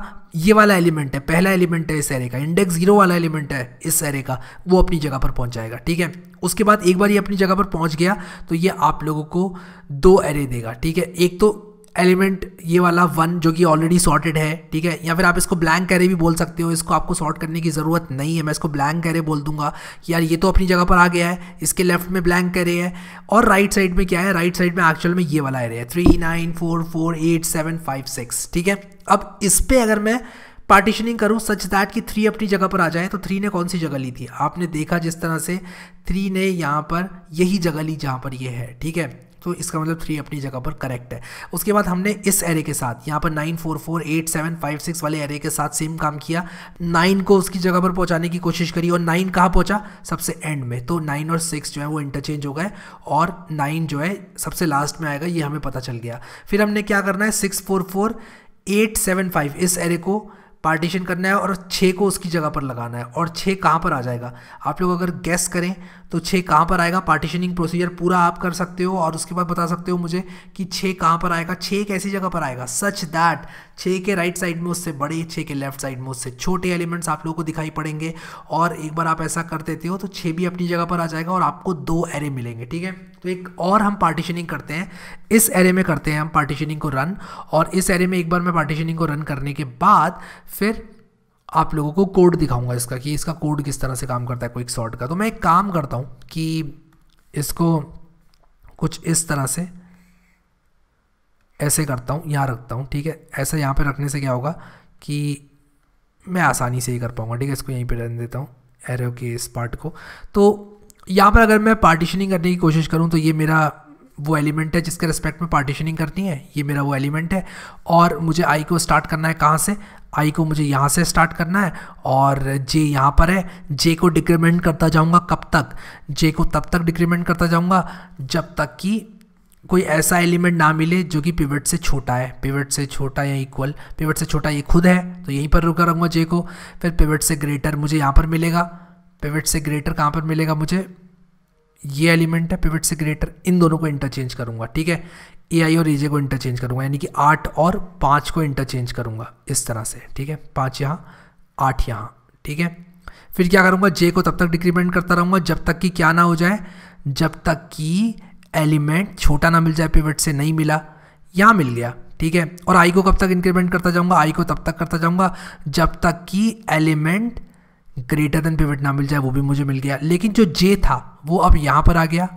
A: ये वाला एलिमेंट है पहला एलिमेंट है इस एरे का इंडेक्स जीरो वाला एलिमेंट है इस एरे का वो अपनी जगह पर पहुंच जाएगा ठीक है उसके बाद एक बार ये अपनी जगह पर पहुंच गया तो ये आप लोगों को दो एरे देगा ठीक है एक तो एलिमेंट ये वाला वन जो कि ऑलरेडी सॉर्टेड है ठीक है या फिर आप इसको ब्लैंक करे भी बोल सकते हो इसको आपको सॉर्ट करने की ज़रूरत नहीं है मैं इसको ब्लैंक करे बोल दूंगा कि यार ये तो अपनी जगह पर आ गया है इसके लेफ्ट में ब्लैंक करे है और राइट साइड में क्या है राइट साइड में एक्चुअल में ये वाला एरे है three nine four four eight seven five six ठीक है अब इस पर अगर मैं पार्टीशनिंग करूँ सच दैट कि थ्री अपनी जगह पर आ जाए तो थ्री ने कौन सी जगह ली थी आपने देखा जिस तरह से थ्री ने यहाँ पर यही जगह ली जहाँ पर ये है ठीक है तो इसका मतलब थ्री अपनी जगह पर करेक्ट है उसके बाद हमने इस एरे के साथ यहाँ पर nine four four eight seven five six वाले एरे के साथ सेम काम किया नाइन को उसकी जगह पर पहुँचाने की कोशिश करी और नाइन कहाँ पहुँचा सबसे एंड में तो नाइन और सिक्स जो है वो इंटरचेंज हो गए और नाइन जो है सबसे लास्ट में आएगा ये हमें पता चल गया फिर हमने क्या करना है six four four eight seven five इस एरे को पार्टीशन करना है और छः को उसकी जगह पर लगाना है और छः कहाँ पर आ जाएगा आप लोग अगर गैस करें तो छः कहाँ पर आएगा पार्टीशनिंग प्रोसीजर पूरा आप कर सकते हो और उसके बाद बता सकते हो मुझे कि छः कहाँ पर आएगा छः एक ऐसी जगह पर आएगा सच दैट छः के राइट साइड में उससे बड़े छः के लेफ्ट साइड में उससे छोटे एलिमेंट्स आप लोगों को दिखाई पड़ेंगे और एक बार आप ऐसा कर देते हो तो छः भी अपनी जगह पर आ जाएगा और आपको दो एरे मिलेंगे ठीक है तो एक और हम पार्टीशनिंग करते हैं इस एरे में करते हैं हम पार्टीशनिंग को रन और इस एरे में एक बार मैं पार्टीशनिंग को रन करने के बाद फिर आप लोगों को कोड दिखाऊंगा इसका कि इसका कोड किस तरह से काम करता है क्विक शॉर्ट का तो मैं एक काम करता हूँ कि इसको कुछ इस तरह से ऐसे करता हूँ यहाँ रखता हूँ ठीक है ऐसा यहाँ पे रखने से क्या होगा कि मैं आसानी से ही कर पाऊँगा ठीक है इसको यहीं पे रहने देता हूँ एरो के इस पार्ट को तो यहाँ पर अगर मैं पार्टीशनिंग करने की कोशिश करूँ तो ये मेरा वो एलिमेंट है जिसके रिस्पेक्ट में पार्टीशनिंग करनी है ये मेरा वो एलिमेंट है और मुझे आई को स्टार्ट करना है कहाँ से आई को मुझे यहाँ से स्टार्ट करना है और जे यहाँ पर है जे को डिक्रीमेंट करता जाऊँगा कब तक जे को तब तक डिक्रीमेंट करता जाऊँगा जब तक कि कोई ऐसा एलिमेंट ना मिले जो कि पिवट से छोटा है पिवट से छोटा या इक्वल पिवट से छोटा ये खुद है तो यहीं पर रुका रहूँगा जे को फिर पिवट से ग्रेटर मुझे यहाँ पर मिलेगा पिवट से ग्रेटर कहाँ पर मिलेगा मुझे ये एलिमेंट है पिवट से ग्रेटर इन दोनों को इंटरचेंज करूँगा ठीक है ए आई और ए जे को इंटरचेंज करूँगा यानी कि आठ और पाँच को इंटरचेंज करूँगा इस तरह से ठीक है पाँच यहाँ आठ यहाँ ठीक है फिर क्या करूँगा जे को तब तक डिक्रीमेंट करता रहूँगा जब तक कि क्या ना हो जाए जब तक कि एलिमेंट छोटा ना मिल जाए पिवट से नहीं मिला यहाँ मिल गया ठीक है और आई को कब तक इंक्रीमेंट करता जाऊँगा आई को तब तक करता जाऊँगा जब तक कि एलिमेंट ग्रेटर देन पिवट ना मिल जाए वो भी मुझे मिल गया लेकिन जो जे था वो अब यहाँ पर आ गया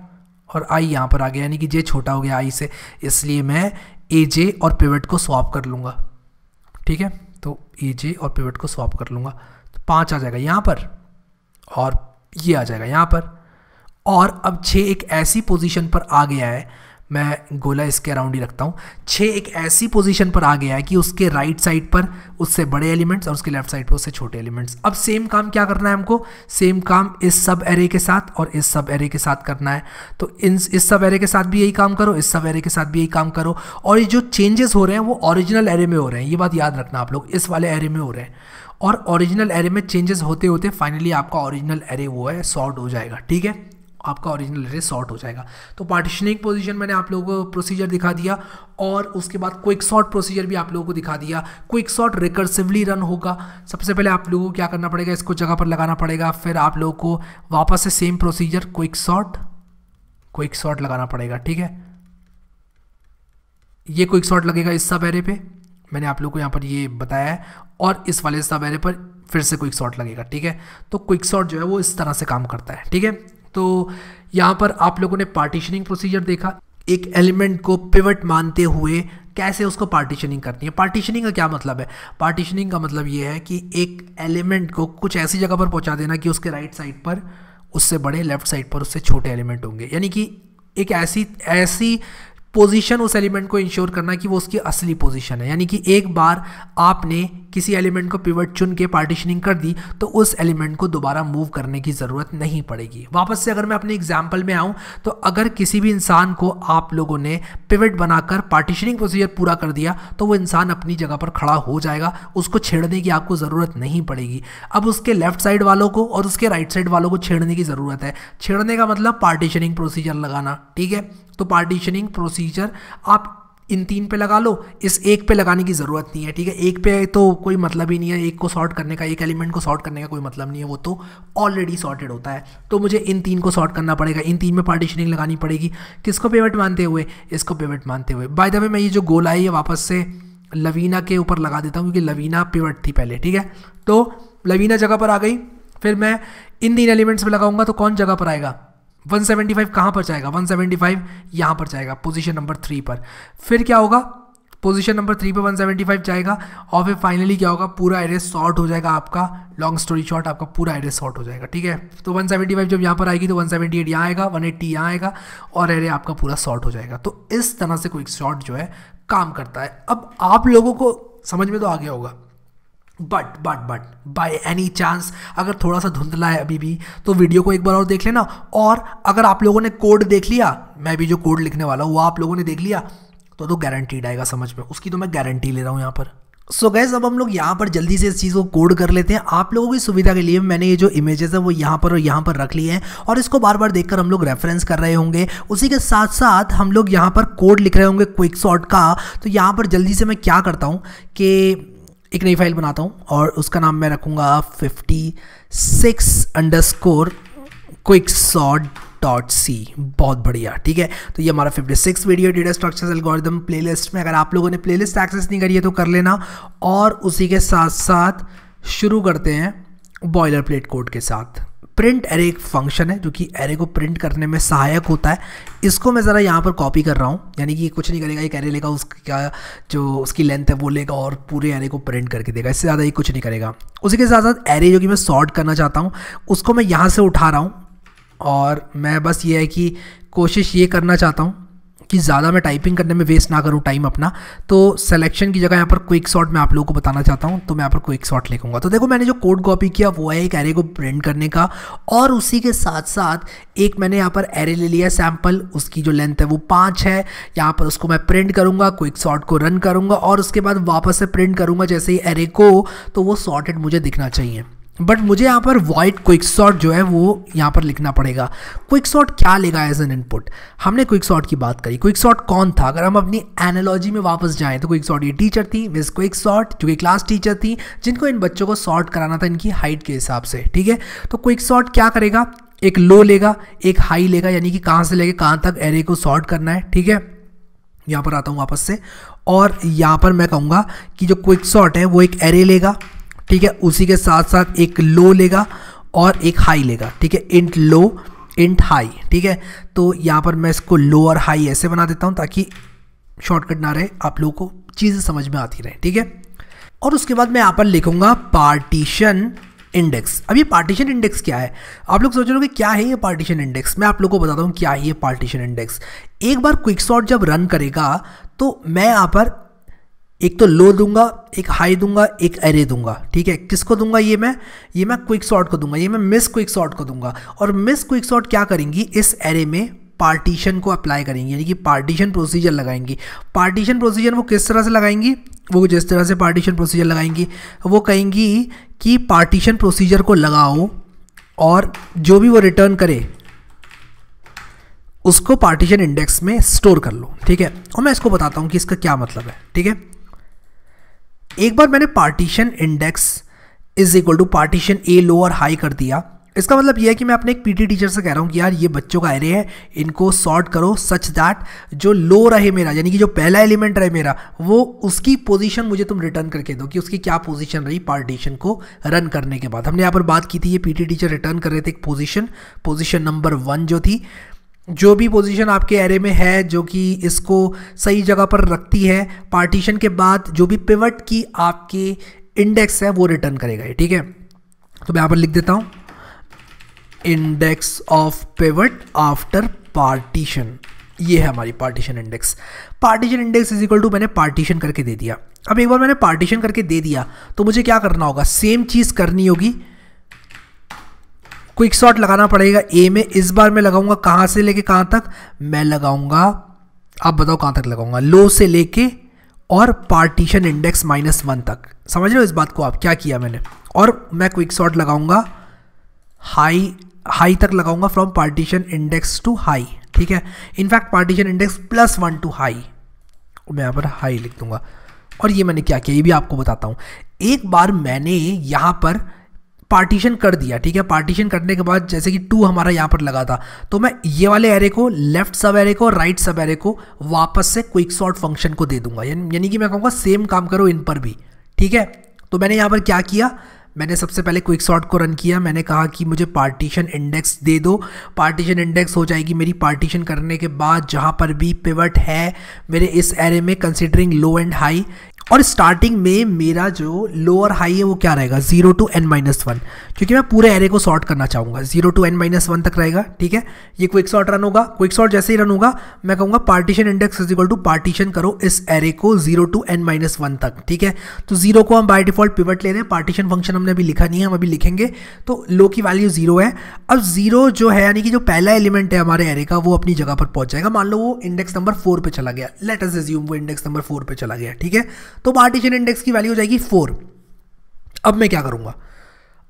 A: और आई यहाँ पर आ गया यानी कि जे छोटा हो गया आई से इसलिए मैं ए जे और पिवट को स्वाप कर लूँगा ठीक है तो ए जे और पिवट को स्वाप कर लूँगा तो पाँच आ जाएगा यहाँ पर और ये आ जाएगा यहाँ पर और अब छः एक ऐसी पोजीशन पर आ गया है मैं गोला इसके अराउंड ही रखता हूँ छः एक ऐसी पोजीशन पर आ गया है कि उसके राइट साइड पर उससे बड़े एलिमेंट्स और उसके लेफ्ट साइड पर उससे छोटे एलिमेंट्स अब सेम काम क्या करना है हमको सेम काम इस सब एरे के साथ और इस सब एरे के साथ करना है तो इन इस सब एरे के साथ भी यही काम करो इस सब एरे के साथ भी यही काम करो और ये जो चेंजेस हो रहे हैं वो ओरिजिनल एरे में हो रहे हैं ये बात याद रखना आप लोग इस वाले एरे में हो रहे हैं और ओरिजिनल एरे में चेंजेस होते होते फाइनली आपका ओरिजिनल एरे वो है सॉर्ट हो जाएगा ठीक है आपका ओरिजिनल एरे सॉर्ट हो जाएगा तो पार्टीशनिंग पोजीशन मैंने आप लोगों को प्रोसीजर दिखा दिया और उसके बाद क्विक सॉर्ट प्रोसीजर भी आप लोगों को दिखा दिया क्विक सॉर्ट रिकर्सिवली रन होगा सबसे पहले आप लोगों को क्या करना पड़ेगा इसको जगह पर लगाना पड़ेगा फिर आप लोगों को वापस से same procedure quick sort quick sort लगाना पड़ेगा ठीक है ये क्विक सॉर्ट लगेगा इस सब एरे पे मैंने आप लोगों को यहाँ पर ये बताया है और इस वाले सब एरे पर फिर से क्विक शॉट लगेगा ठीक है तो क्विक शॉट जो है वो इस तरह से काम करता है ठीक है तो यहाँ पर आप लोगों ने पार्टीशनिंग प्रोसीजर देखा एक एलिमेंट को पिवट मानते हुए कैसे उसको पार्टीशनिंग करनी है पार्टीशनिंग का क्या मतलब है पार्टीशनिंग का मतलब ये है कि एक एलिमेंट को कुछ ऐसी जगह पर पहुंचा देना कि उसके राइट साइड पर उससे बड़े लेफ्ट साइड पर उससे छोटे एलिमेंट होंगे यानी कि एक ऐसी ऐसी पोजीशन उस एलिमेंट को इंश्योर करना कि वो उसकी असली पोजीशन है यानी कि एक बार आपने किसी एलिमेंट को पिवट चुन के पार्टीशनिंग कर दी तो उस एलिमेंट को दोबारा मूव करने की ज़रूरत नहीं पड़ेगी वापस से अगर मैं अपने एग्जाम्पल में आऊँ तो अगर किसी भी इंसान को आप लोगों ने पिवट बनाकर पार्टीशनिंग प्रोसीजर पूरा कर दिया तो वो इंसान अपनी जगह पर खड़ा हो जाएगा उसको छेड़ने की आपको ज़रूरत नहीं पड़ेगी अब उसके लेफ्ट साइड वालों को और उसके राइट साइड वालों को छेड़ने की ज़रूरत है छेड़ने का मतलब पार्टीशनिंग प्रोसीजर लगाना ठीक है तो पार्टीशनिंग प्रोसीजर आप इन तीन पे लगा लो इस एक पे लगाने की ज़रूरत नहीं है ठीक है एक पे तो कोई मतलब ही नहीं है एक को सॉर्ट करने का एक एलिमेंट को सॉर्ट करने का कोई मतलब नहीं है वो तो ऑलरेडी सॉर्टेड होता है तो मुझे इन तीन को सॉर्ट करना पड़ेगा इन तीन में पार्टीशनिंग लगानी पड़ेगी किसको पेवेट मानते हुए इसको पेवेट मानते हुए बाय द वे मैं ये जो गोल आई है वापस से लवीना के ऊपर लगा देता हूँ क्योंकि लवीना पेवट थी पहले ठीक है तो लवीना जगह पर आ गई फिर मैं इन तीन एलिमेंट्स में लगाऊंगा तो कौन जगह पर आएगा वन सेवेंटी फाइव कहाँ पर जाएगा वन फाइव यहाँ पर जाएगा पोजिशन नंबर थ्री पर फिर क्या होगा पोजिशन नंबर थ्री पर वन सेवेंटी फाइव जाएगा और फिर फाइनली क्या होगा पूरा एरेस शॉर्ट हो जाएगा आपका लॉन्ग स्टोरी शॉर्ट आपका पूरा एरेस शॉर्ट हो जाएगा ठीक है तो वन सेवेंटी फाइव जब यहाँ पर आएगी तो वन सेवेंटी एट यहाँ आएगा वन एट्टी यहाँ आएगा और एरे आपका पूरा शॉर्ट हो जाएगा तो इस तरह से कोई शॉर्ट जो है काम करता है अब आप लोगों को समझ में तो आ गया होगा but but but by any chance अगर थोड़ा सा धुंधला है अभी भी तो वीडियो को एक बार और देख लेना और अगर आप लोगों ने कोड देख लिया मैं भी जो कोड लिखने वाला हूँ वो आप लोगों ने देख लिया तो तो गारंटीड आएगा समझ में उसकी तो मैं गारंटी ले रहा हूँ यहाँ पर सो so गैस अब हम लोग यहाँ पर जल्दी से इस चीज़ को कोड कर लेते हैं आप लोगों की सुविधा के लिए मैंने ये जो इमेजेस है वो यहाँ पर और यहाँ पर रख लिए हैं और इसको बार बार देखकर हम लोग रेफरेंस कर रहे होंगे उसी के साथ साथ हम लोग यहाँ पर कोड लिख रहे होंगे क्विक शॉट का तो यहाँ पर जल्दी से मैं क्या करता हूँ कि एक नई फाइल बनाता हूँ और उसका नाम मैं रखूँगा fifty six underscore quick sort dot C बहुत बढ़िया ठीक है तो ये हमारा fifty six video data structures algorithm playlist में अगर आप लोगों ने प्लेलिस्ट एक्सेस नहीं करी है तो कर लेना और उसी के साथ साथ शुरू करते हैं बॉयलर प्लेट कोड के साथ प्रिंट एरे एक फंक्शन है जो कि एरे को प्रिंट करने में सहायक होता है इसको मैं ज़रा यहाँ पर कॉपी कर रहा हूँ यानी कि कुछ नहीं करेगा एक एरे लेगा उसका जो उसकी लेंथ है वो लेगा और पूरे एरे को प्रिंट करके देगा इससे ज़्यादा ये कुछ नहीं करेगा उसी के साथ साथ एरे जो कि मैं सॉर्ट करना चाहता हूँ उसको मैं यहाँ से उठा रहा हूँ और मैं बस ये है कि कोशिश ये करना चाहता हूँ कि ज़्यादा मैं टाइपिंग करने में वेस्ट ना करूँ टाइम अपना तो सिलेक्शन की जगह यहाँ पर क्विक शॉट मैं आप लोगों को बताना चाहता हूँ तो मैं यहाँ पर क्विक शॉट लिखूंगा तो देखो मैंने जो कोड कॉपी किया वो है एक एरे को प्रिंट करने का और उसी के साथ साथ एक मैंने यहाँ पर एरे ले लिया सैम्पल उसकी जो लेंथ है वो पाँच है यहाँ पर उसको मैं प्रिंट करूँगा क्विक शॉट को रन करूँगा और उसके बाद वापस से प्रिंट करूँगा जैसे ही एरे को तो वो शॉर्टेड मुझे दिखना चाहिए बट मुझे यहाँ पर वाइट क्विक शॉट जो है वो यहाँ पर लिखना पड़ेगा क्विक शॉट क्या लेगा एज एन इनपुट हमने क्विक शॉट की बात करी क्विक शॉट कौन था अगर हम अपनी एनालॉजी में वापस जाएं तो क्विक शॉट ये टीचर थी मिस क्विक शॉट जो कि क्लास टीचर थी जिनको इन बच्चों को शॉर्ट कराना था इनकी हाइट के हिसाब से ठीक है तो क्विक शॉट क्या करेगा एक लो लेगा एक हाई लेगा यानी कि कहाँ से लेके कहाँ तक एरे को शॉर्ट करना है ठीक है यहाँ पर आता हूँ वापस से और यहाँ पर मैं कहूँगा कि जो क्विक शॉट है वो एक एरे लेगा ठीक है उसी के साथ साथ एक लो लेगा और एक हाई लेगा ठीक है इंट लो इंट हाई ठीक है तो यहाँ पर मैं इसको लो और हाई ऐसे बना देता हूँ ताकि शॉर्टकट ना रहे आप लोगों को चीज़ें समझ में आती रहे ठीक है और उसके बाद मैं यहाँ पर लिखूँगा पार्टीशन इंडेक्स अब ये पार्टीशन इंडेक्स क्या है आप लोग सोच रहे हो कि क्या है ये पार्टीशन इंडेक्स मैं आप लोगों को बताता हूँ क्या है ये पार्टीशन इंडेक्स एक बार क्विक शॉट जब रन करेगा तो मैं यहाँ पर एक तो लो दूंगा एक हाई दूंगा एक एरे दूंगा ठीक है किसको दूंगा ये मैं ये मैं क्विक शॉट को दूंगा ये मैं मिस क्विक शॉट को दूंगा और मिस क्विक शॉट क्या करेंगी इस एरे में पार्टीशन को अप्लाई करेंगी यानी कि पार्टीशन प्रोसीजर लगाएंगी पार्टीशन प्रोसीजर वो किस तरह से लगाएंगी वो जिस तरह से पार्टीशन प्रोसीजर लगाएंगी वो कहेंगी कि पार्टीशन प्रोसीजर को लगाओ और जो भी वो रिटर्न करे उसको पार्टीशन इंडेक्स में स्टोर कर लो ठीक है और मैं इसको बताता हूँ कि इसका क्या मतलब है ठीक है एक बार मैंने partition index is equal to partition A low और हाई कर दिया इसका मतलब यह है कि मैं अपने एक पीटी टीचर से कह रहा हूँ कि यार ये बच्चों का एरे है इनको सॉर्ट करो सच दैट जो लो रहे मेरा यानी कि जो पहला एलिमेंट रहे मेरा वो उसकी पोजीशन मुझे तुम रिटर्न करके दो कि उसकी क्या पोजीशन रही पार्टीशन को रन करने के बाद हमने यहाँ पर बात की थी ये पीटी टीचर रिटर्न कर रहे थे एक पोजीशन पोजीशन नंबर वन जो थी जो भी पोजीशन आपके एरे में है जो कि इसको सही जगह पर रखती है पार्टीशन के बाद जो भी पिवट की आपके इंडेक्स है वो रिटर्न करेगा ये ठीक है तो मैं यहाँ पर लिख देता हूँ index of pivot after partition ये है हमारी partition index partition index is equal to मैंने पार्टीशन करके दे दिया अब एक बार मैंने पार्टीशन करके दे दिया तो मुझे क्या करना होगा सेम चीज़ करनी होगी क्विक शॉट लगाना पड़ेगा ए में इस बार मैं लगाऊंगा कहाँ से लेके कहाँ तक मैं लगाऊंगा आप बताओ कहाँ तक लगाऊंगा लो से लेके और पार्टीशन इंडेक्स माइनस वन तक समझ रहे हो इस बात को आप क्या किया मैंने और मैं क्विक शॉट लगाऊंगा हाई हाई तक लगाऊंगा from partition index to high ठीक है in fact partition index plus one to high मैं यहाँ पर हाई लिख दूंगा और ये मैंने क्या किया ये भी आपको बताता हूँ एक बार मैंने यहाँ पर पार्टीशन कर दिया ठीक है पार्टीशन करने के बाद जैसे कि टू हमारा यहाँ पर लगा था तो मैं ये वाले एरे को लेफ्ट सब एरे को राइट सब एरे को वापस से क्विक सॉर्ट फंक्शन को दे दूंगा यानी कि मैं कहूँगा सेम काम करो इन पर भी ठीक है तो मैंने यहाँ पर क्या किया मैंने सबसे पहले क्विक सॉर्ट को रन किया मैंने कहा कि मुझे पार्टीशन इंडेक्स दे दो पार्टीशन इंडेक्स हो जाएगी मेरी पार्टीशन करने के बाद जहाँ पर भी पिवट है मेरे इस एरे में कंसिडरिंग लो एंड हाई और स्टार्टिंग में मेरा जो लोअर हाई है वो क्या रहेगा zero to N minus one क्योंकि मैं पूरे एरे को सॉर्ट करना चाहूँगा zero to N minus one तक रहेगा ठीक है ये क्विक सॉर्ट रन होगा क्विक सॉर्ट जैसे ही रन होगा मैं कहूँगा partition index is equal to partition करो इस एरे को zero to N minus one तक ठीक है तो जीरो को हम बाय डिफॉल्ट पिवट ले रहे हैं पार्टीशन फंक्शन हमने अभी लिखा नहीं है हम अभी लिखेंगे तो लो की वैल्यू जीरो है अब जीरो जो है यानी कि जो पहला एलिमेंट है हमारे एरे का वो अपनी जगह पर पहुंच जाएगा मान लो वो इंडेक्स नंबर फोर पर चला गया लेट एस एज्यूम वो इंडेक्स नंबर फोर पर चला गया ठीक है तो पार्टीशन इंडेक्स की वैल्यू हो जाएगी फोर अब मैं क्या करूँगा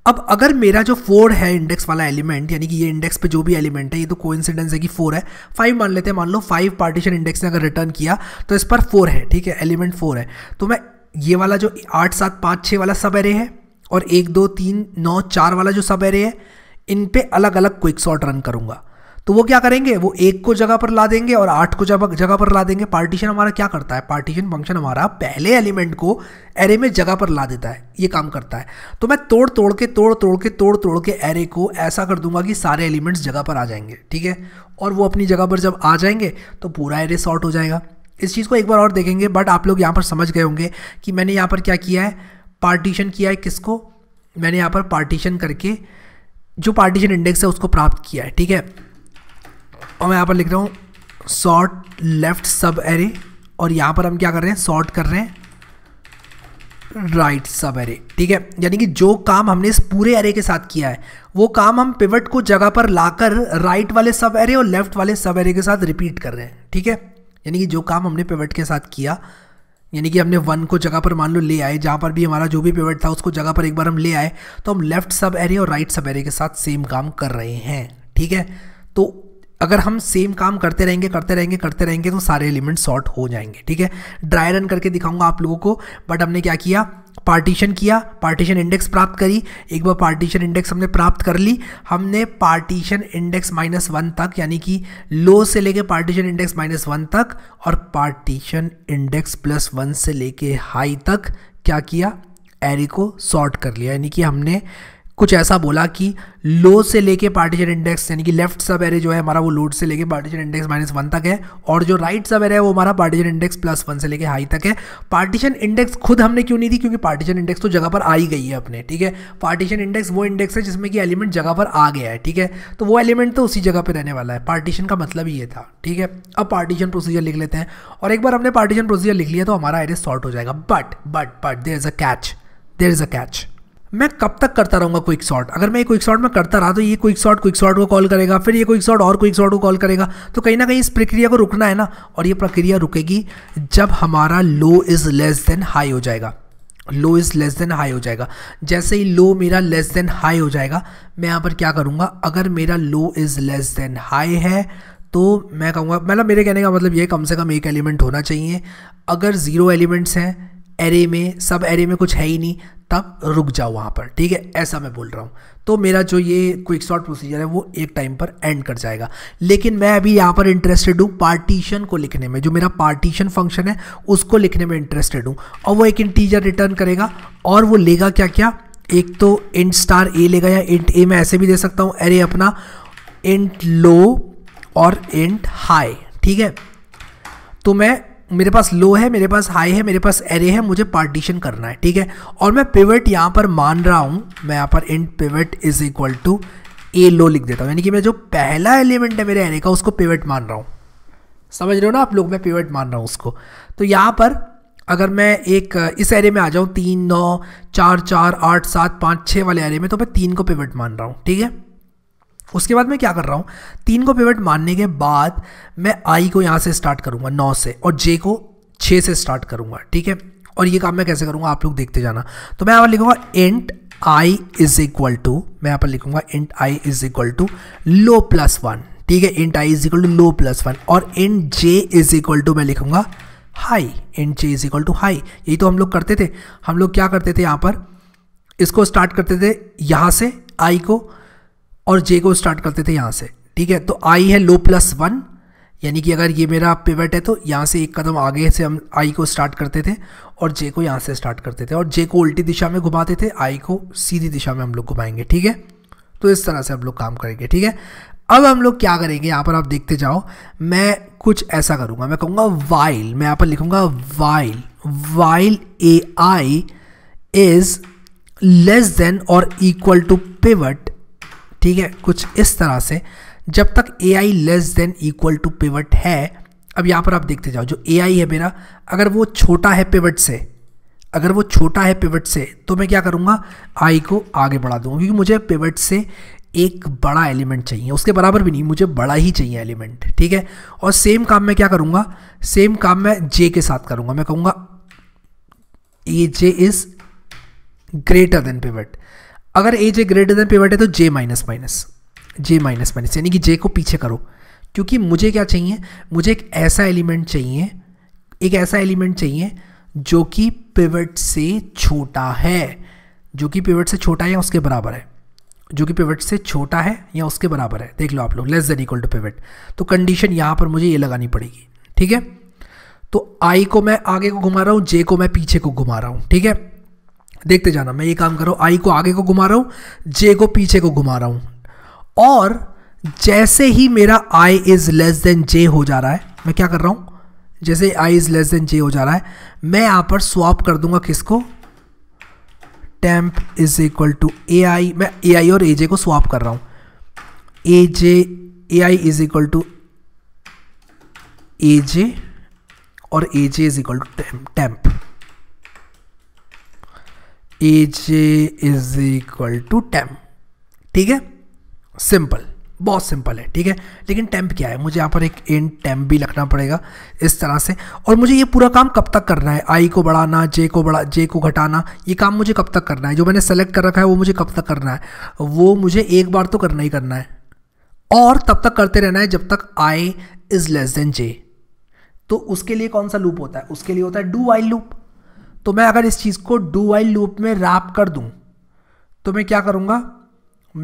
A: अब अगर मेरा जो फोर है इंडेक्स वाला एलिमेंट यानी कि ये इंडेक्स पे जो भी एलिमेंट है ये तो कोइंसिडेंस है कि फोर है फाइव मान लेते हैं मान लो फाइव पार्टीशन इंडेक्स ने अगर रिटर्न किया तो इस पर फोर है ठीक है एलिमेंट फोर है तो मैं ये वाला जो आठ सात पाँच छः वाला सब एरे है और एक दो तीन नौ चार वाला जो सब एरे है इन पर अलग अलग क्विक शॉट रन करूँगा तो वो क्या करेंगे वो एक को जगह पर ला देंगे और आठ को जगह पर ला देंगे पार्टीशन हमारा क्या करता है पार्टीशन फंक्शन हमारा पहले एलिमेंट को एरे में जगह पर ला देता है ये काम करता है तो मैं तोड़ तोड़ के तोड़ तोड़ के तोड़ तोड़ के एरे को ऐसा कर दूंगा कि सारे एलिमेंट्स जगह पर आ जाएंगे ठीक है और वो अपनी जगह पर जब आ जाएंगे तो पूरा एरे सॉर्ट हो जाएगा इस चीज़ को एक बार और देखेंगे बट आप लोग यहाँ पर समझ गए होंगे कि मैंने यहाँ पर क्या किया है पार्टीशन किया है किसको मैंने यहाँ पर पार्टीशन करके जो पार्टीशन इंडेक्स है उसको प्राप्त किया है ठीक है और मैं यहाँ पर लिख रहा हूँ शॉर्ट लेफ्ट सब एरे और यहाँ पर हम क्या कर रहे हैं शॉर्ट कर रहे हैं राइट सब एरे ठीक है यानी कि जो काम हमने इस पूरे एरे के साथ किया है वो काम हम पिवट को जगह पर लाकर राइट वाले सब एरे और लेफ्ट वाले सब एरे के साथ रिपीट कर रहे हैं ठीक है यानी कि जो काम हमने पिवट के साथ किया यानी कि हमने वन को जगह पर मान लो ले आए जहाँ पर भी हमारा जो भी पिवट था उसको जगह पर एक बार हम ले आए तो हम लेफ्ट सब एरे और राइट सब एरे के साथ सेम काम कर रहे हैं ठीक है तो अगर हम सेम काम करते रहेंगे करते रहेंगे करते रहेंगे तो सारे एलिमेंट सॉर्ट हो जाएंगे ठीक है ड्राई रन करके दिखाऊंगा आप लोगों को बट हमने क्या किया पार्टीशन किया पार्टीशन इंडेक्स प्राप्त करी एक बार पार्टीशन इंडेक्स हमने प्राप्त कर ली हमने पार्टीशन इंडेक्स माइनस वन तक यानी कि लो से लेके पार्टीशन इंडेक्स माइनस वन तक और पार्टीशन इंडेक्स प्लस वन से लेके हाई तक क्या किया एरी को सॉर्ट कर लिया यानी कि हमने कुछ ऐसा बोला कि लो से लेके पार्टीशन इंडेक्स यानी कि लेफ्ट सब एरे जो है हमारा वो लोड से लेके पार्टीशन इंडेक्स माइनस वन तक है और जो राइट सब एरे है वो हमारा पार्टीशन इंडेक्स प्लस वन से लेके हाई तक है पार्टीशन इंडेक्स खुद हमने क्यों नहीं दी क्योंकि पार्टीशन इंडेक्स तो जगह पर आ ही गई है अपने ठीक है पार्टीशन इंडेक्स वो इंडेक्स है जिसमें कि एलिमेंट जगह पर आ गया है ठीक है तो वो एलिमेंट तो उसी जगह पर रहने वाला है पार्टीशन का मतलब ये था ठीक है अब पार्टीशन प्रोसीजर लिख लेते हैं और एक बार हमने पार्टीशन प्रोसीजर लिख लिया तो हमारा एरे सॉर्ट हो जाएगा but but but there is a catch there is a catch मैं कब तक करता रहूँगा क्विक शॉट अगर मैं क्विक शॉट में करता रहा तो ये क्विक शॉट क्विक शॉट को कॉल करेगा फिर ये क्विक शॉट और क्विक शॉट को कॉल करेगा तो कहीं ना कहीं इस प्रक्रिया को रुकना है ना और ये प्रक्रिया रुकेगी जब हमारा low is less than high हो जाएगा low is less than high हो जाएगा जैसे ही लो मेरा लेस देन हाई हो जाएगा मैं यहाँ पर क्या करूँगा अगर मेरा low is less than high है तो मैं कहूँगा मतलब मेरे कहने का मतलब ये कम से कम एक एलिमेंट होना चाहिए अगर ज़ीरो एलिमेंट्स हैं एरे में सब एरे में कुछ है ही नहीं तब रुक जाओ वहाँ पर ठीक है ऐसा मैं बोल रहा हूँ तो मेरा जो ये क्विक शॉर्ट प्रोसीजर है वो एक टाइम पर एंड कर जाएगा लेकिन मैं अभी यहाँ पर इंटरेस्टेड हूँ पार्टीशन को लिखने में जो मेरा पार्टीशन फंक्शन है उसको लिखने में इंटरेस्टेड हूँ और वो एक इंटीजर रिटर्न करेगा और वो लेगा क्या क्या एक तो इंट स्टार ए लेगा या इंट ए मैं ऐसे भी दे सकता हूँ अरे अपना इंट लो और इंट हाई ठीक है तो मैं मेरे पास लो है मेरे पास हाई है मेरे पास एरे है मुझे पार्टीशन करना है ठीक है और मैं पिवट यहाँ पर मान रहा हूँ मैं यहाँ पर int pivot is equal to A low लिख देता हूँ यानी कि मैं जो पहला एलिमेंट है मेरे एरे का उसको पिवट मान रहा हूँ समझ रहे हो ना आप लोग मैं पिवट मान रहा हूँ उसको तो यहाँ पर अगर मैं एक इस एरे में आ जाऊँ तीन नौ चार चार आठ सात पाँच छः वाले एरे में तो मैं तीन को पिवट मान रहा हूँ ठीक है उसके बाद मैं क्या कर रहा हूँ तीन को पिवट मानने के बाद मैं आई को यहाँ से स्टार्ट करूँगा नौ से और जे को छः से स्टार्ट करूँगा ठीक है और ये काम मैं कैसे करूँगा आप लोग देखते जाना तो मैं यहाँ पर लिखूँगा int I is equal to मैं यहाँ पर लिखूँगा int I is equal to low plus one ठीक है int I is equal to low plus one और int J is equal to मैं लिखूँगा high int J is equal to high यही तो हम लोग करते थे हम लोग क्या करते थे यहाँ पर इसको स्टार्ट करते थे यहाँ से आई को और जे को स्टार्ट करते थे यहाँ से ठीक है तो आई है लो प्लस वन यानी कि अगर ये मेरा पिवट है तो यहाँ से एक कदम आगे से हम आई को स्टार्ट करते थे और जे को यहाँ से स्टार्ट करते थे और जे को उल्टी दिशा में घुमाते थे आई को सीधी दिशा में हम लोग घुमाएंगे ठीक है तो इस तरह से हम लोग काम करेंगे ठीक है अब हम लोग क्या करेंगे यहाँ पर आप देखते जाओ मैं कुछ ऐसा करूँगा मैं कहूँगा वाइल मैं यहाँ पर लिखूँगा while while A I is less than और इक्वल टू पिवट ठीक है कुछ इस तरह से जब तक A I less than equal to pivot है अब यहाँ पर आप देखते जाओ जो ए आई है मेरा अगर वो छोटा है पिवट से अगर वो छोटा है पिवट से तो मैं क्या करूँगा आई को आगे बढ़ा दूँगा क्योंकि मुझे पिवट से एक बड़ा एलिमेंट चाहिए उसके बराबर भी नहीं मुझे बड़ा ही चाहिए एलिमेंट ठीक है और सेम काम मैं क्या करूँगा सेम काम मैं जे के साथ करूँगा मैं कहूँगा ये J is greater than pivot अगर A J greater than pivot है तो J minus minus J minus minus यानी कि जे को पीछे करो क्योंकि मुझे क्या चाहिए मुझे एक ऐसा एलिमेंट चाहिए एक ऐसा एलिमेंट चाहिए जो कि पिवट से छोटा है जो कि पिवट से छोटा है या उसके बराबर है जो कि पिवट से छोटा है या उसके बराबर है देख लो आप लोग less than equal to pivot तो कंडीशन यहाँ पर मुझे ये लगानी पड़ेगी ठीक है तो आई को मैं आगे को घुमा रहा हूँ जे को मैं पीछे को घुमा रहा हूँ ठीक है देखते जाना मैं ये काम कर रहा हूँ आई को आगे को घुमा रहा हूँ जे को पीछे को घुमा रहा हूँ और जैसे ही मेरा I is less than J हो जा रहा है मैं क्या कर रहा हूँ जैसे I is less than J हो जा रहा है मैं यहाँ पर स्वाप कर दूंगा किसको temp is equal to A I मैं ए आई और ए जे को स्वाप कर रहा हूँ A J A I is equal to A J और A J is equal to temp A J is equal to temp ठीक है सिंपल बहुत सिंपल है ठीक है लेकिन टेम्प क्या है मुझे यहाँ पर एक एंड टेम्प भी लिखना पड़ेगा इस तरह से और मुझे ये पूरा काम कब तक करना है आई को बढ़ाना जे को बढ़ा जे को घटाना ये काम मुझे कब तक करना है जो मैंने सेलेक्ट कर रखा है वो मुझे कब तक करना है वो मुझे एक बार तो करना ही करना है और तब तक करते रहना है जब तक I is less than J तो उसके लिए कौन सा लूप होता है उसके लिए होता है डू वाइल लूप तो मैं अगर इस चीज़ को डू वाइल लूप में रैप कर दूँ तो मैं क्या करूँगा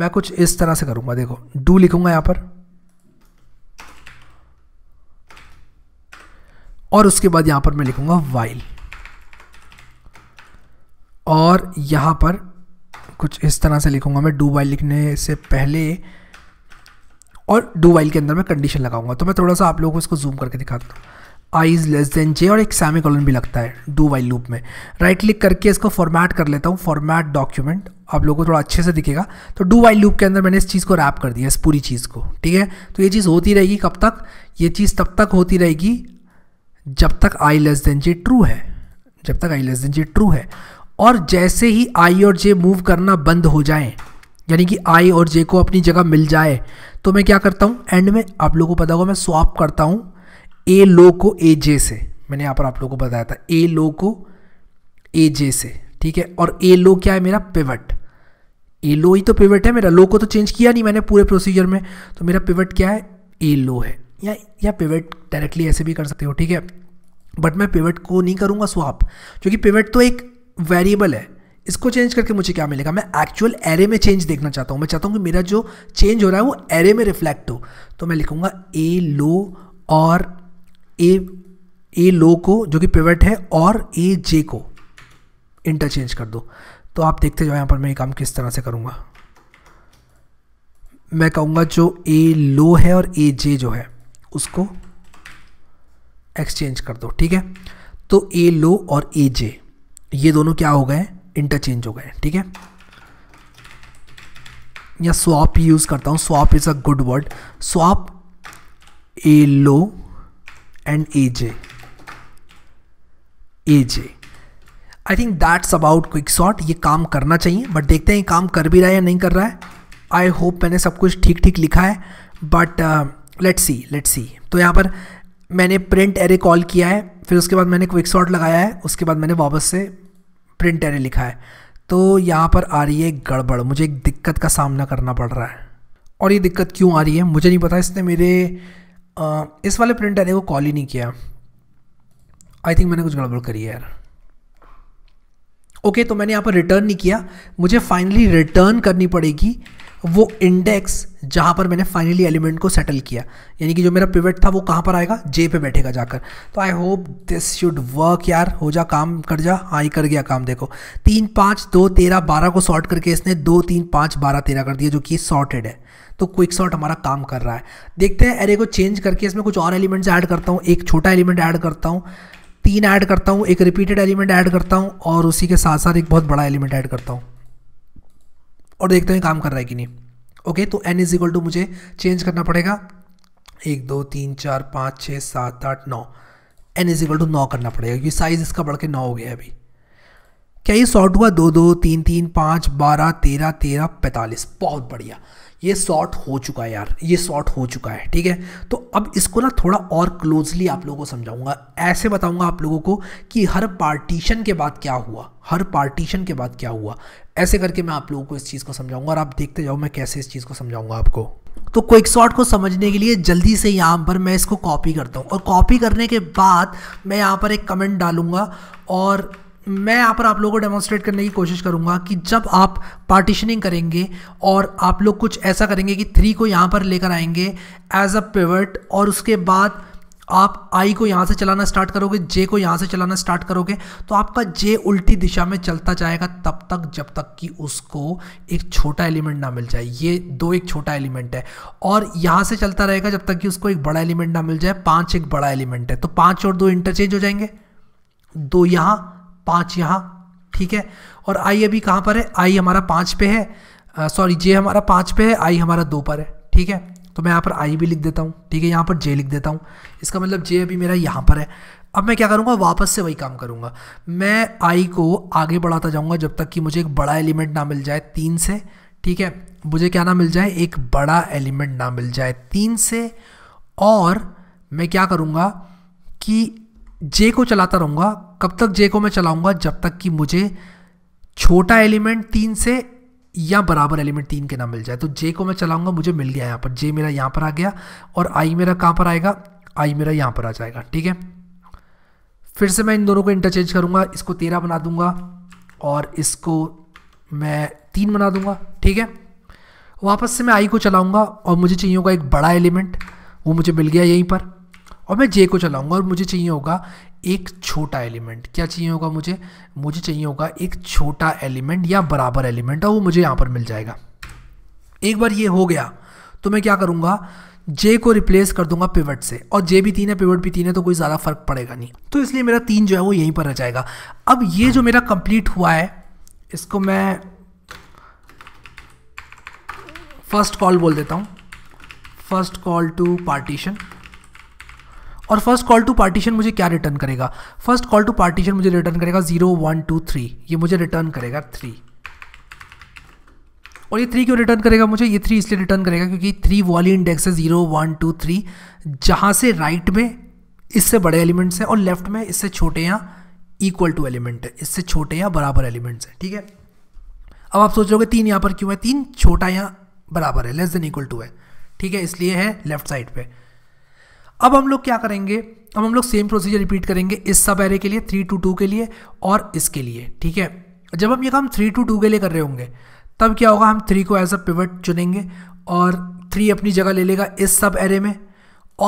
A: मैं कुछ इस तरह से करूँगा देखो डू लिखूँगा यहाँ पर और उसके बाद यहाँ पर मैं लिखूँगा वाइल और यहाँ पर कुछ इस तरह से लिखूँगा मैं डू वाइल लिखने से पहले और डू वाइल के अंदर मैं कंडीशन लगाऊंगा तो मैं थोड़ा सा आप लोगों को इसको जूम करके दिखाता हूँ I is less than J और एक सेमी कॉलन भी लगता है डू वाइल लूप में राइट right क्लिक करके इसको फॉर्मेट कर लेता हूँ फॉर्मेट डॉक्यूमेंट आप लोगों को थोड़ा अच्छे से दिखेगा तो डू वाइल लूप के अंदर मैंने इस चीज़ को रैप कर दिया इस पूरी चीज़ को ठीक है तो ये चीज़ होती रहेगी कब तक ये चीज़ तब तक होती रहेगी जब तक I less than J true है जब तक I less than J true है और जैसे ही आई और जे मूव करना बंद हो जाए यानी कि आई और जे को अपनी जगह मिल जाए तो मैं क्या करता हूँ एंड में आप लोगों को पता होगा मैं स्वाप करता हूँ ए लो को ए जे से मैंने यहाँ पर आप लोगों को बताया था ए लो को ए जे से ठीक है और ए लो क्या है मेरा पिवट ए लो ही तो पिवट है मेरा लो को तो चेंज किया नहीं मैंने पूरे प्रोसीजर में तो मेरा पिवट क्या है ए लो है या या पिवट डायरेक्टली ऐसे भी कर सकते हो ठीक है बट मैं पिवट को नहीं करूँगा स्वाप क्योंकि पिवट तो एक वेरिएबल है इसको चेंज करके मुझे क्या मिलेगा मैं एक्चुअल एरे में चेंज देखना चाहता हूँ मैं चाहता हूँ कि मेरा जो चेंज हो रहा है वो एरे में रिफ्लेक्ट हो तो मैं लिखूँगा ए लो और ए ए लो को जो कि पिवट है और ए जे को इंटरचेंज कर दो तो आप देखते जाओ यहाँ पर मैं ये काम किस तरह से करूँगा मैं कहूँगा जो ए लो है और ए जे जो है उसको एक्सचेंज कर दो ठीक है तो ए लो और ए जे ये दोनों क्या हो गए इंटरचेंज हो गए ठीक है या स्वाप यूज़ करता हूँ swap is a good word swap A low and AJ. AJ. I think that's about quick sort ये काम करना चाहिए बट देखते हैं काम कर भी रहा है या नहीं कर रहा है आई होप मैंने सब कुछ ठीक ठीक लिखा है but let's see let's see तो यहाँ पर मैंने प्रिंट एरे कॉल किया है फिर उसके बाद मैंने क्विक शॉट लगाया है उसके बाद मैंने वापस से प्रिंट एरे लिखा है तो यहाँ पर आ रही है गड़बड़ मुझे एक दिक्कत का सामना करना पड़ रहा है और ये दिक्कत क्यों आ रही है मुझे नहीं पता इसने मेरे इस वाले प्रिंटर ने वो कॉल ही नहीं किया आई थिंक मैंने कुछ गड़बड़ करी है यार ओके okay, तो मैंने यहाँ पर रिटर्न नहीं किया मुझे फाइनली रिटर्न करनी पड़ेगी वो इंडेक्स जहाँ पर मैंने फाइनली एलिमेंट को सेटल किया यानी कि जो मेरा पिवट था वो कहाँ पर आएगा जे पे बैठेगा जाकर तो I hope this should work यार हो जा काम कर जा हाँ ही कर गया काम देखो तीन पाँच दो तेरह बारह को सॉर्ट करके इसने दो तीन पाँच बारह तेरह कर दिया जो कि सॉर्टेड है तो क्विक शॉट हमारा काम कर रहा है देखते हैं एरे को चेंज करके इसमें कुछ और एलिमेंट्स ऐड करता हूँ एक छोटा एलिमेंट ऐड करता हूँ तीन ऐड करता हूँ एक रिपीटेड एलिमेंट ऐड करता हूँ और उसी के साथ साथ एक बहुत बड़ा एलिमेंट ऐड करता हूँ और देखते हैं काम कर रहा है कि नहीं ओके तो एन इज इक्वल टू मुझे चेंज करना पड़ेगा एक दो तीन चार पाँच छः सात आठ नौ एन इज इक्वल टू नौ करना पड़ेगा क्योंकि साइज़ इसका बढ़ के नौ हो गया अभी क्या ये सॉर्ट हुआ दो दो तीन तीन पाँच बारह तेरह तेरह पैंतालीस बहुत बढ़िया ये शॉर्ट हो चुका है यार ये शॉर्ट हो चुका है ठीक है तो अब इसको ना थोड़ा और क्लोजली आप लोगों को समझाऊंगा ऐसे बताऊंगा आप लोगों को कि हर पार्टीशन के बाद क्या हुआ हर पार्टीशन के बाद क्या हुआ ऐसे करके मैं आप लोगों को इस चीज़ को समझाऊंगा और आप देखते जाओ मैं कैसे इस चीज़ को समझाऊंगा आपको तो क्विक शॉर्ट को समझने के लिए जल्दी से यहाँ पर मैं इसको कॉपी करता हूँ और कॉपी करने के बाद मैं यहाँ पर एक कमेंट डालूंगा और मैं यहाँ पर आप लोगों को डेमोन्स्ट्रेट करने की कोशिश करूँगा कि जब आप पार्टीशनिंग करेंगे और आप लोग कुछ ऐसा करेंगे कि थ्री को यहाँ पर लेकर आएंगे एज अ पिवट और उसके बाद आप आई को यहाँ से चलाना स्टार्ट करोगे जे को यहाँ से चलाना स्टार्ट करोगे तो आपका जे उल्टी दिशा में चलता जाएगा तब तक जब तक कि उसको एक छोटा एलिमेंट ना मिल जाए ये दो एक छोटा एलिमेंट है और यहाँ से चलता रहेगा जब तक कि उसको एक बड़ा एलिमेंट ना मिल जाए पाँच एक बड़ा एलिमेंट है तो पाँच और दो इंटरचेंज हो जाएंगे दो यहाँ पाँच यहाँ ठीक है और आई अभी कहाँ पर है आई हमारा पाँच पे है सॉरी जे हमारा पाँच पे है आई हमारा दो पर है ठीक है तो मैं यहाँ पर आई भी लिख देता हूँ ठीक है यहाँ पर जे लिख देता हूँ इसका मतलब जे अभी मेरा यहाँ पर है अब मैं क्या करूँगा वापस से वही काम करूँगा मैं आई को आगे बढ़ाता जाऊँगा जब तक कि मुझे एक बड़ा एलिमेंट ना मिल जाए तीन से ठीक है मुझे क्या ना मिल जाए एक बड़ा एलिमेंट ना मिल जाए तीन से और मैं क्या करूँगा कि जे को चलाता रहूँगा कब तक जे को मैं चलाऊंगा जब तक कि मुझे छोटा एलिमेंट तीन से या बराबर एलिमेंट तीन के ना मिल जाए तो जे को मैं चलाऊंगा मुझे मिल गया यहाँ पर जे मेरा यहाँ पर आ गया और आई मेरा कहाँ पर आएगा आई मेरा यहाँ पर आ जाएगा ठीक है फिर से मैं इन दोनों को इंटरचेंज करूँगा इसको तेरह बना दूंगा और इसको मैं तीन बना दूंगा ठीक है वापस से मैं आई को चलाऊंगा और मुझे चाहिए होगा एक बड़ा एलिमेंट वो मुझे मिल गया यहीं पर और मैं जे को चलाऊंगा और मुझे चाहिए होगा एक छोटा एलिमेंट क्या चाहिए होगा मुझे मुझे चाहिए होगा एक छोटा एलिमेंट या बराबर एलिमेंट और वो मुझे यहाँ पर मिल जाएगा एक बार ये हो गया तो मैं क्या करूँगा जे को रिप्लेस कर दूंगा पिवट से और जे भी तीन है पिवट भी तीन है तो कोई ज़्यादा फर्क पड़ेगा नहीं तो इसलिए मेरा तीन जो है वो यहीं पर रह जाएगा अब ये जो मेरा कंप्लीट हुआ है इसको मैं फर्स्ट कॉल बोल देता हूँ फर्स्ट कॉल टू पार्टीशन और फर्स्ट कॉल टू पार्टीशन मुझे क्या रिटर्न करेगा फर्स्ट कॉल टू पार्टीशन मुझे रिटर्न करेगा जीरो वन टू थ्री ये मुझे रिटर्न करेगा थ्री और ये थ्री क्यों रिटर्न करेगा मुझे ये थ्री इसलिए रिटर्न करेगा क्योंकि थ्री वाली इंडेक्स है जीरो वन टू थ्री जहाँ से राइट right में इससे बड़े एलिमेंट्स हैं और लेफ्ट में इससे छोटे या इक्वल टू एलिमेंट है इससे छोटे या बराबर एलिमेंट्स हैं ठीक है अब आप सोच रहे हो तीन यहाँ पर क्यों है तीन छोटा या बराबर है लेस देन इक्वल टू है ठीक है इसलिए है लेफ्ट साइड पर अब हम लोग क्या करेंगे अब हम लोग सेम प्रोसीजर रिपीट करेंगे इस सब एरे के लिए थ्री टू टू के लिए और इसके लिए ठीक है जब हम ये काम थ्री टू टू के लिए कर रहे होंगे तब क्या होगा हम थ्री को एज अ पिवट चुनेंगे और थ्री अपनी जगह ले लेगा इस सब एरे में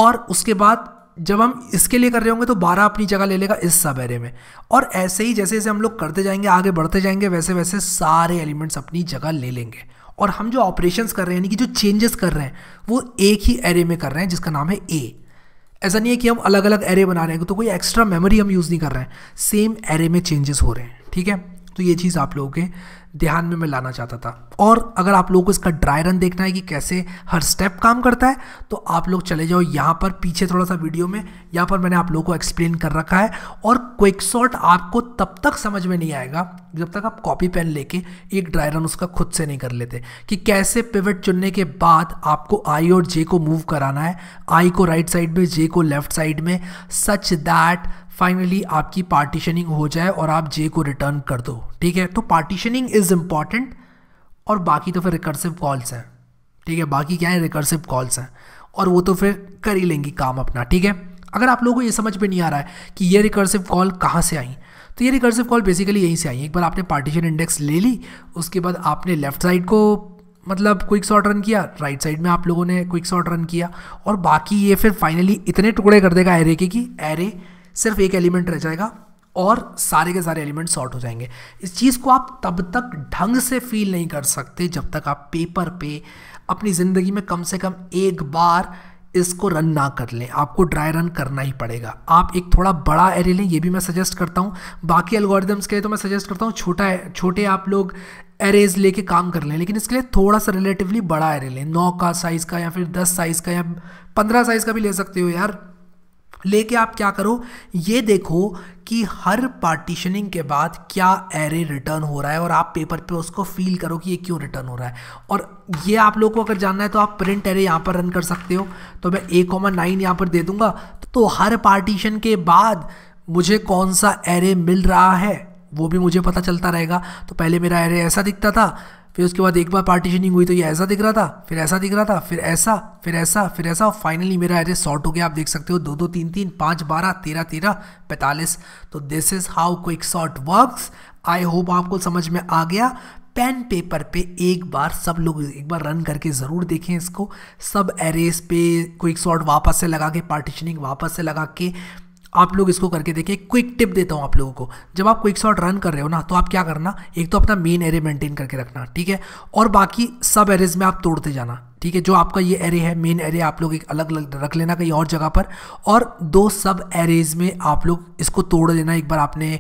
A: और उसके बाद जब हम इसके लिए कर रहे होंगे तो बारह अपनी जगह ले लेगा इस सब एरे में और ऐसे ही जैसे जैसे हम लोग करते जाएंगे आगे बढ़ते जाएंगे वैसे वैसे सारे एलिमेंट्स अपनी जगह ले लेंगे और हम जो ऑपरेशंस कर रहे हैं यानी कि जो चेंजेस कर रहे हैं वो एक ही एरे में कर रहे हैं जिसका नाम है ए ऐसा नहीं है कि हम अलग अलग एरे बना रहे हैं तो कोई एक्स्ट्रा मेमोरी हम यूज़ नहीं कर रहे हैं सेम एरे में चेंजेस हो रहे हैं ठीक है तो ये चीज़ आप लोगों के ध्यान में मैं लाना चाहता था और अगर आप लोगों को इसका ड्राई रन देखना है कि कैसे हर स्टेप काम करता है तो आप लोग चले जाओ यहाँ पर पीछे थोड़ा सा वीडियो में यहाँ पर मैंने आप लोगों को एक्सप्लेन कर रखा है और क्विक शॉट आपको तब तक समझ में नहीं आएगा जब तक आप कॉपी पेन लेके एक ड्राई रन उसका खुद से नहीं कर लेते कि कैसे पिवट चुनने के बाद आपको आई और जे को मूव कराना है आई को राइट साइड में जे को लेफ्ट साइड में सच दैट फाइनली आपकी पार्टीशनिंग हो जाए और आप जे को रिटर्न कर दो ठीक है तो पार्टीशनिंग इज़ इम्पॉर्टेंट और बाकी तो फिर रिकर्सिव कॉल्स हैं ठीक है बाकी क्या है रिकर्सिव कॉल्स हैं और वो तो फिर कर ही लेंगी काम अपना ठीक है अगर आप लोगों को ये समझ में नहीं आ रहा है कि ये रिकर्सिव कॉल कहाँ से आई तो ये रिकर्सिव कॉल बेसिकली यहीं से आई एक बार आपने पार्टीशन इंडेक्स ले ली उसके बाद आपने लेफ्ट साइड को मतलब क्विक शॉर्ट रन किया राइट right साइड में आप लोगों ने क्विक शॉर्ट रन किया और बाकी ये फिर फाइनली इतने टुकड़े कर देगा एरे के कि एरे सिर्फ एक एलिमेंट रह जाएगा और सारे के सारे एलिमेंट शॉर्ट हो जाएंगे इस चीज़ को आप तब तक ढंग से फील नहीं कर सकते जब तक आप पेपर पे अपनी ज़िंदगी में कम से कम एक बार इसको रन ना कर लें आपको ड्राई रन करना ही पड़ेगा आप एक थोड़ा बड़ा एरे लें ये भी मैं सजेस्ट करता हूँ बाकी एल्गोरिदम्स के लिए तो मैं सजेस्ट करता हूँ छोटा छोटे आप लोग एरेज लेके काम कर लें लेकिन इसके लिए थोड़ा सा रिलेटिवली बड़ा एरे लें नौ का साइज़ का या फिर दस साइज़ का या पंद्रह साइज़ का भी ले सकते हो यार लेके आप क्या करो ये देखो कि हर पार्टीशनिंग के बाद क्या एरे रिटर्न हो रहा है और आप पेपर पे उसको फील करो कि ये क्यों रिटर्न हो रहा है और ये आप लोगों को अगर जानना है तो आप प्रिंट एरे यहाँ पर रन कर सकते हो तो मैं ए कॉमा नाइन यहाँ पर दे दूंगा तो हर पार्टीशन के बाद मुझे कौन सा एरे मिल रहा है वो भी मुझे पता चलता रहेगा तो पहले मेरा एरे ऐसा दिखता था फिर उसके बाद एक बार पार्टीशनिंग हुई तो ये ऐसा दिख रहा था फिर ऐसा दिख रहा था फिर ऐसा फिर ऐसा फिर ऐसा और फाइनली मेरा एरे सॉर्ट हो गया आप देख सकते हो दो दो तीन तीन पाँच बारह तेरह तेरह पैंतालीस तो this is how quick sort works I hope आपको समझ में आ गया पेन पेपर पे एक बार सब लोग एक बार रन करके ज़रूर देखें इसको सब एरेस पे क्विक सॉर्ट वापस से लगा के पार्टीशनिंग वापस से लगा के आप लोग इसको करके देखिए क्विक टिप देता हूँ आप लोगों को जब आप क्विक शॉट रन कर रहे हो ना तो आप क्या करना एक तो अपना मेन एरे मेंटेन करके रखना ठीक है और बाकी सब एरेज में आप तोड़ते जाना ठीक है जो आपका ये एरे है मेन एरे आप लोग एक अलग अलग रख लेना कहीं और जगह पर और दो सब एरेज में आप लोग इसको तोड़ देना एक बार आपने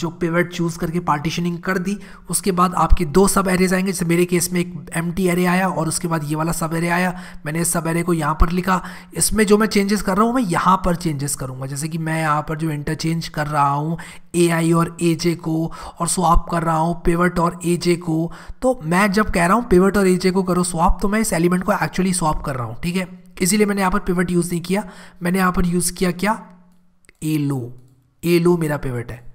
A: जो पिवट चूज़ करके पार्टीशनिंग कर दी उसके बाद आपके दो सब एरेज आएंगे जैसे मेरे केस में एक एम एरे आया और उसके बाद ये वाला सब एरे आया मैंने इस सब एरे को यहाँ पर लिखा इसमें जो मैं चेंजेस कर रहा हूँ मैं यहाँ पर चेंजेस करूँगा जैसे कि मैं यहाँ पर जो इंटरचेंज कर रहा हूँ ए और ए को और स्वाप कर रहा हूँ पेवर्ट और ए को तो मैं जब कह रहा हूँ पेवट और ए को करो स्वाप तो मैं इस एलिमेंट को एक्चुअली सॉप कर रहा हूँ ठीक है इसीलिए मैंने यहाँ पर पिवट यूज़ नहीं किया मैंने यहाँ पर यूज़ किया क्या ए लो ए लो मेरा पिवट है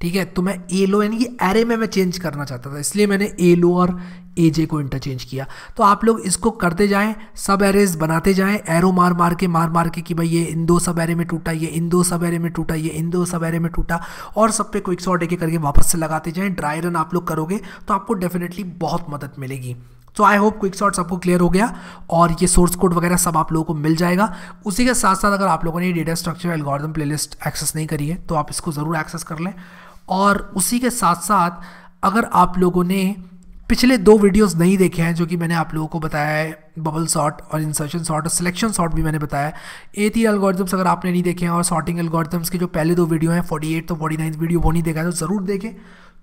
A: ठीक है तो मैं ए लो यानी कि एरे में मैं चेंज करना चाहता था इसलिए मैंने ए लो और ए जे को इंटरचेंज किया तो आप लोग इसको करते जाएं सब एरेज बनाते जाएं एरो मार मार के मार मार के कि भाई ये इन दो सब एरे में टूटा ये इन दो सब एरे में टूटा ये इन दो सब एरे में टूटा और सब पे क्विक शॉट एक करके वापस से लगाते जाएं ड्राई रन आप लोग करोगे तो आपको डेफिनेटली बहुत मदद मिलेगी so I hope quick sorts सबको क्लियर हो गया और ये सोर्स कोड वगैरह सब आप लोगों को मिल जाएगा उसी के साथ साथ अगर आप लोगों ने data structure algorithm playlist access नहीं करी है तो आप इसको ज़रूर एक्सेस कर लें और उसी के साथ साथ अगर आप लोगों ने पिछले दो वीडियोस नहीं देखे हैं जो कि मैंने आप लोगों को बताया है बबल शॉट और इंसर्शन शॉट और सिलेक्शन शॉट भी मैंने बताया ए थी एल्गोरिथम्स अगर आपने नहीं देखे हैं और शॉर्टिंग एल्गोरिथम्स के जो पहले दो वीडियो हैं 48 तो नाइन्थ वीडियो वो नहीं देखा है तो ज़रूर देखें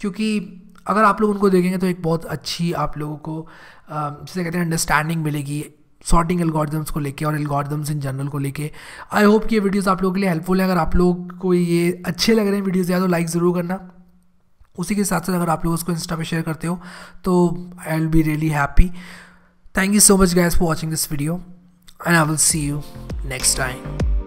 A: क्योंकि अगर आप लोग उनको देखेंगे तो एक बहुत अच्छी आप लोगों को Um, जिसे कहते हैं अंडरस्टैंडिंग मिलेगी सॉर्टिंग एल्गोरिदम्स को लेके और एल्गोरिदम्स इन जनरल को लेके आई होप कि ये वीडियोस आप लोगों के लिए हेल्पफुल है अगर आप लोग को ये अच्छे लग रहे हैं वीडियोज़ या तो लाइक ज़रूर करना उसी के साथ साथ अगर आप लोग उसको इंस्टा पर शेयर करते हो तो I will be really happy thank you so much guys for watching this video and I will see you next time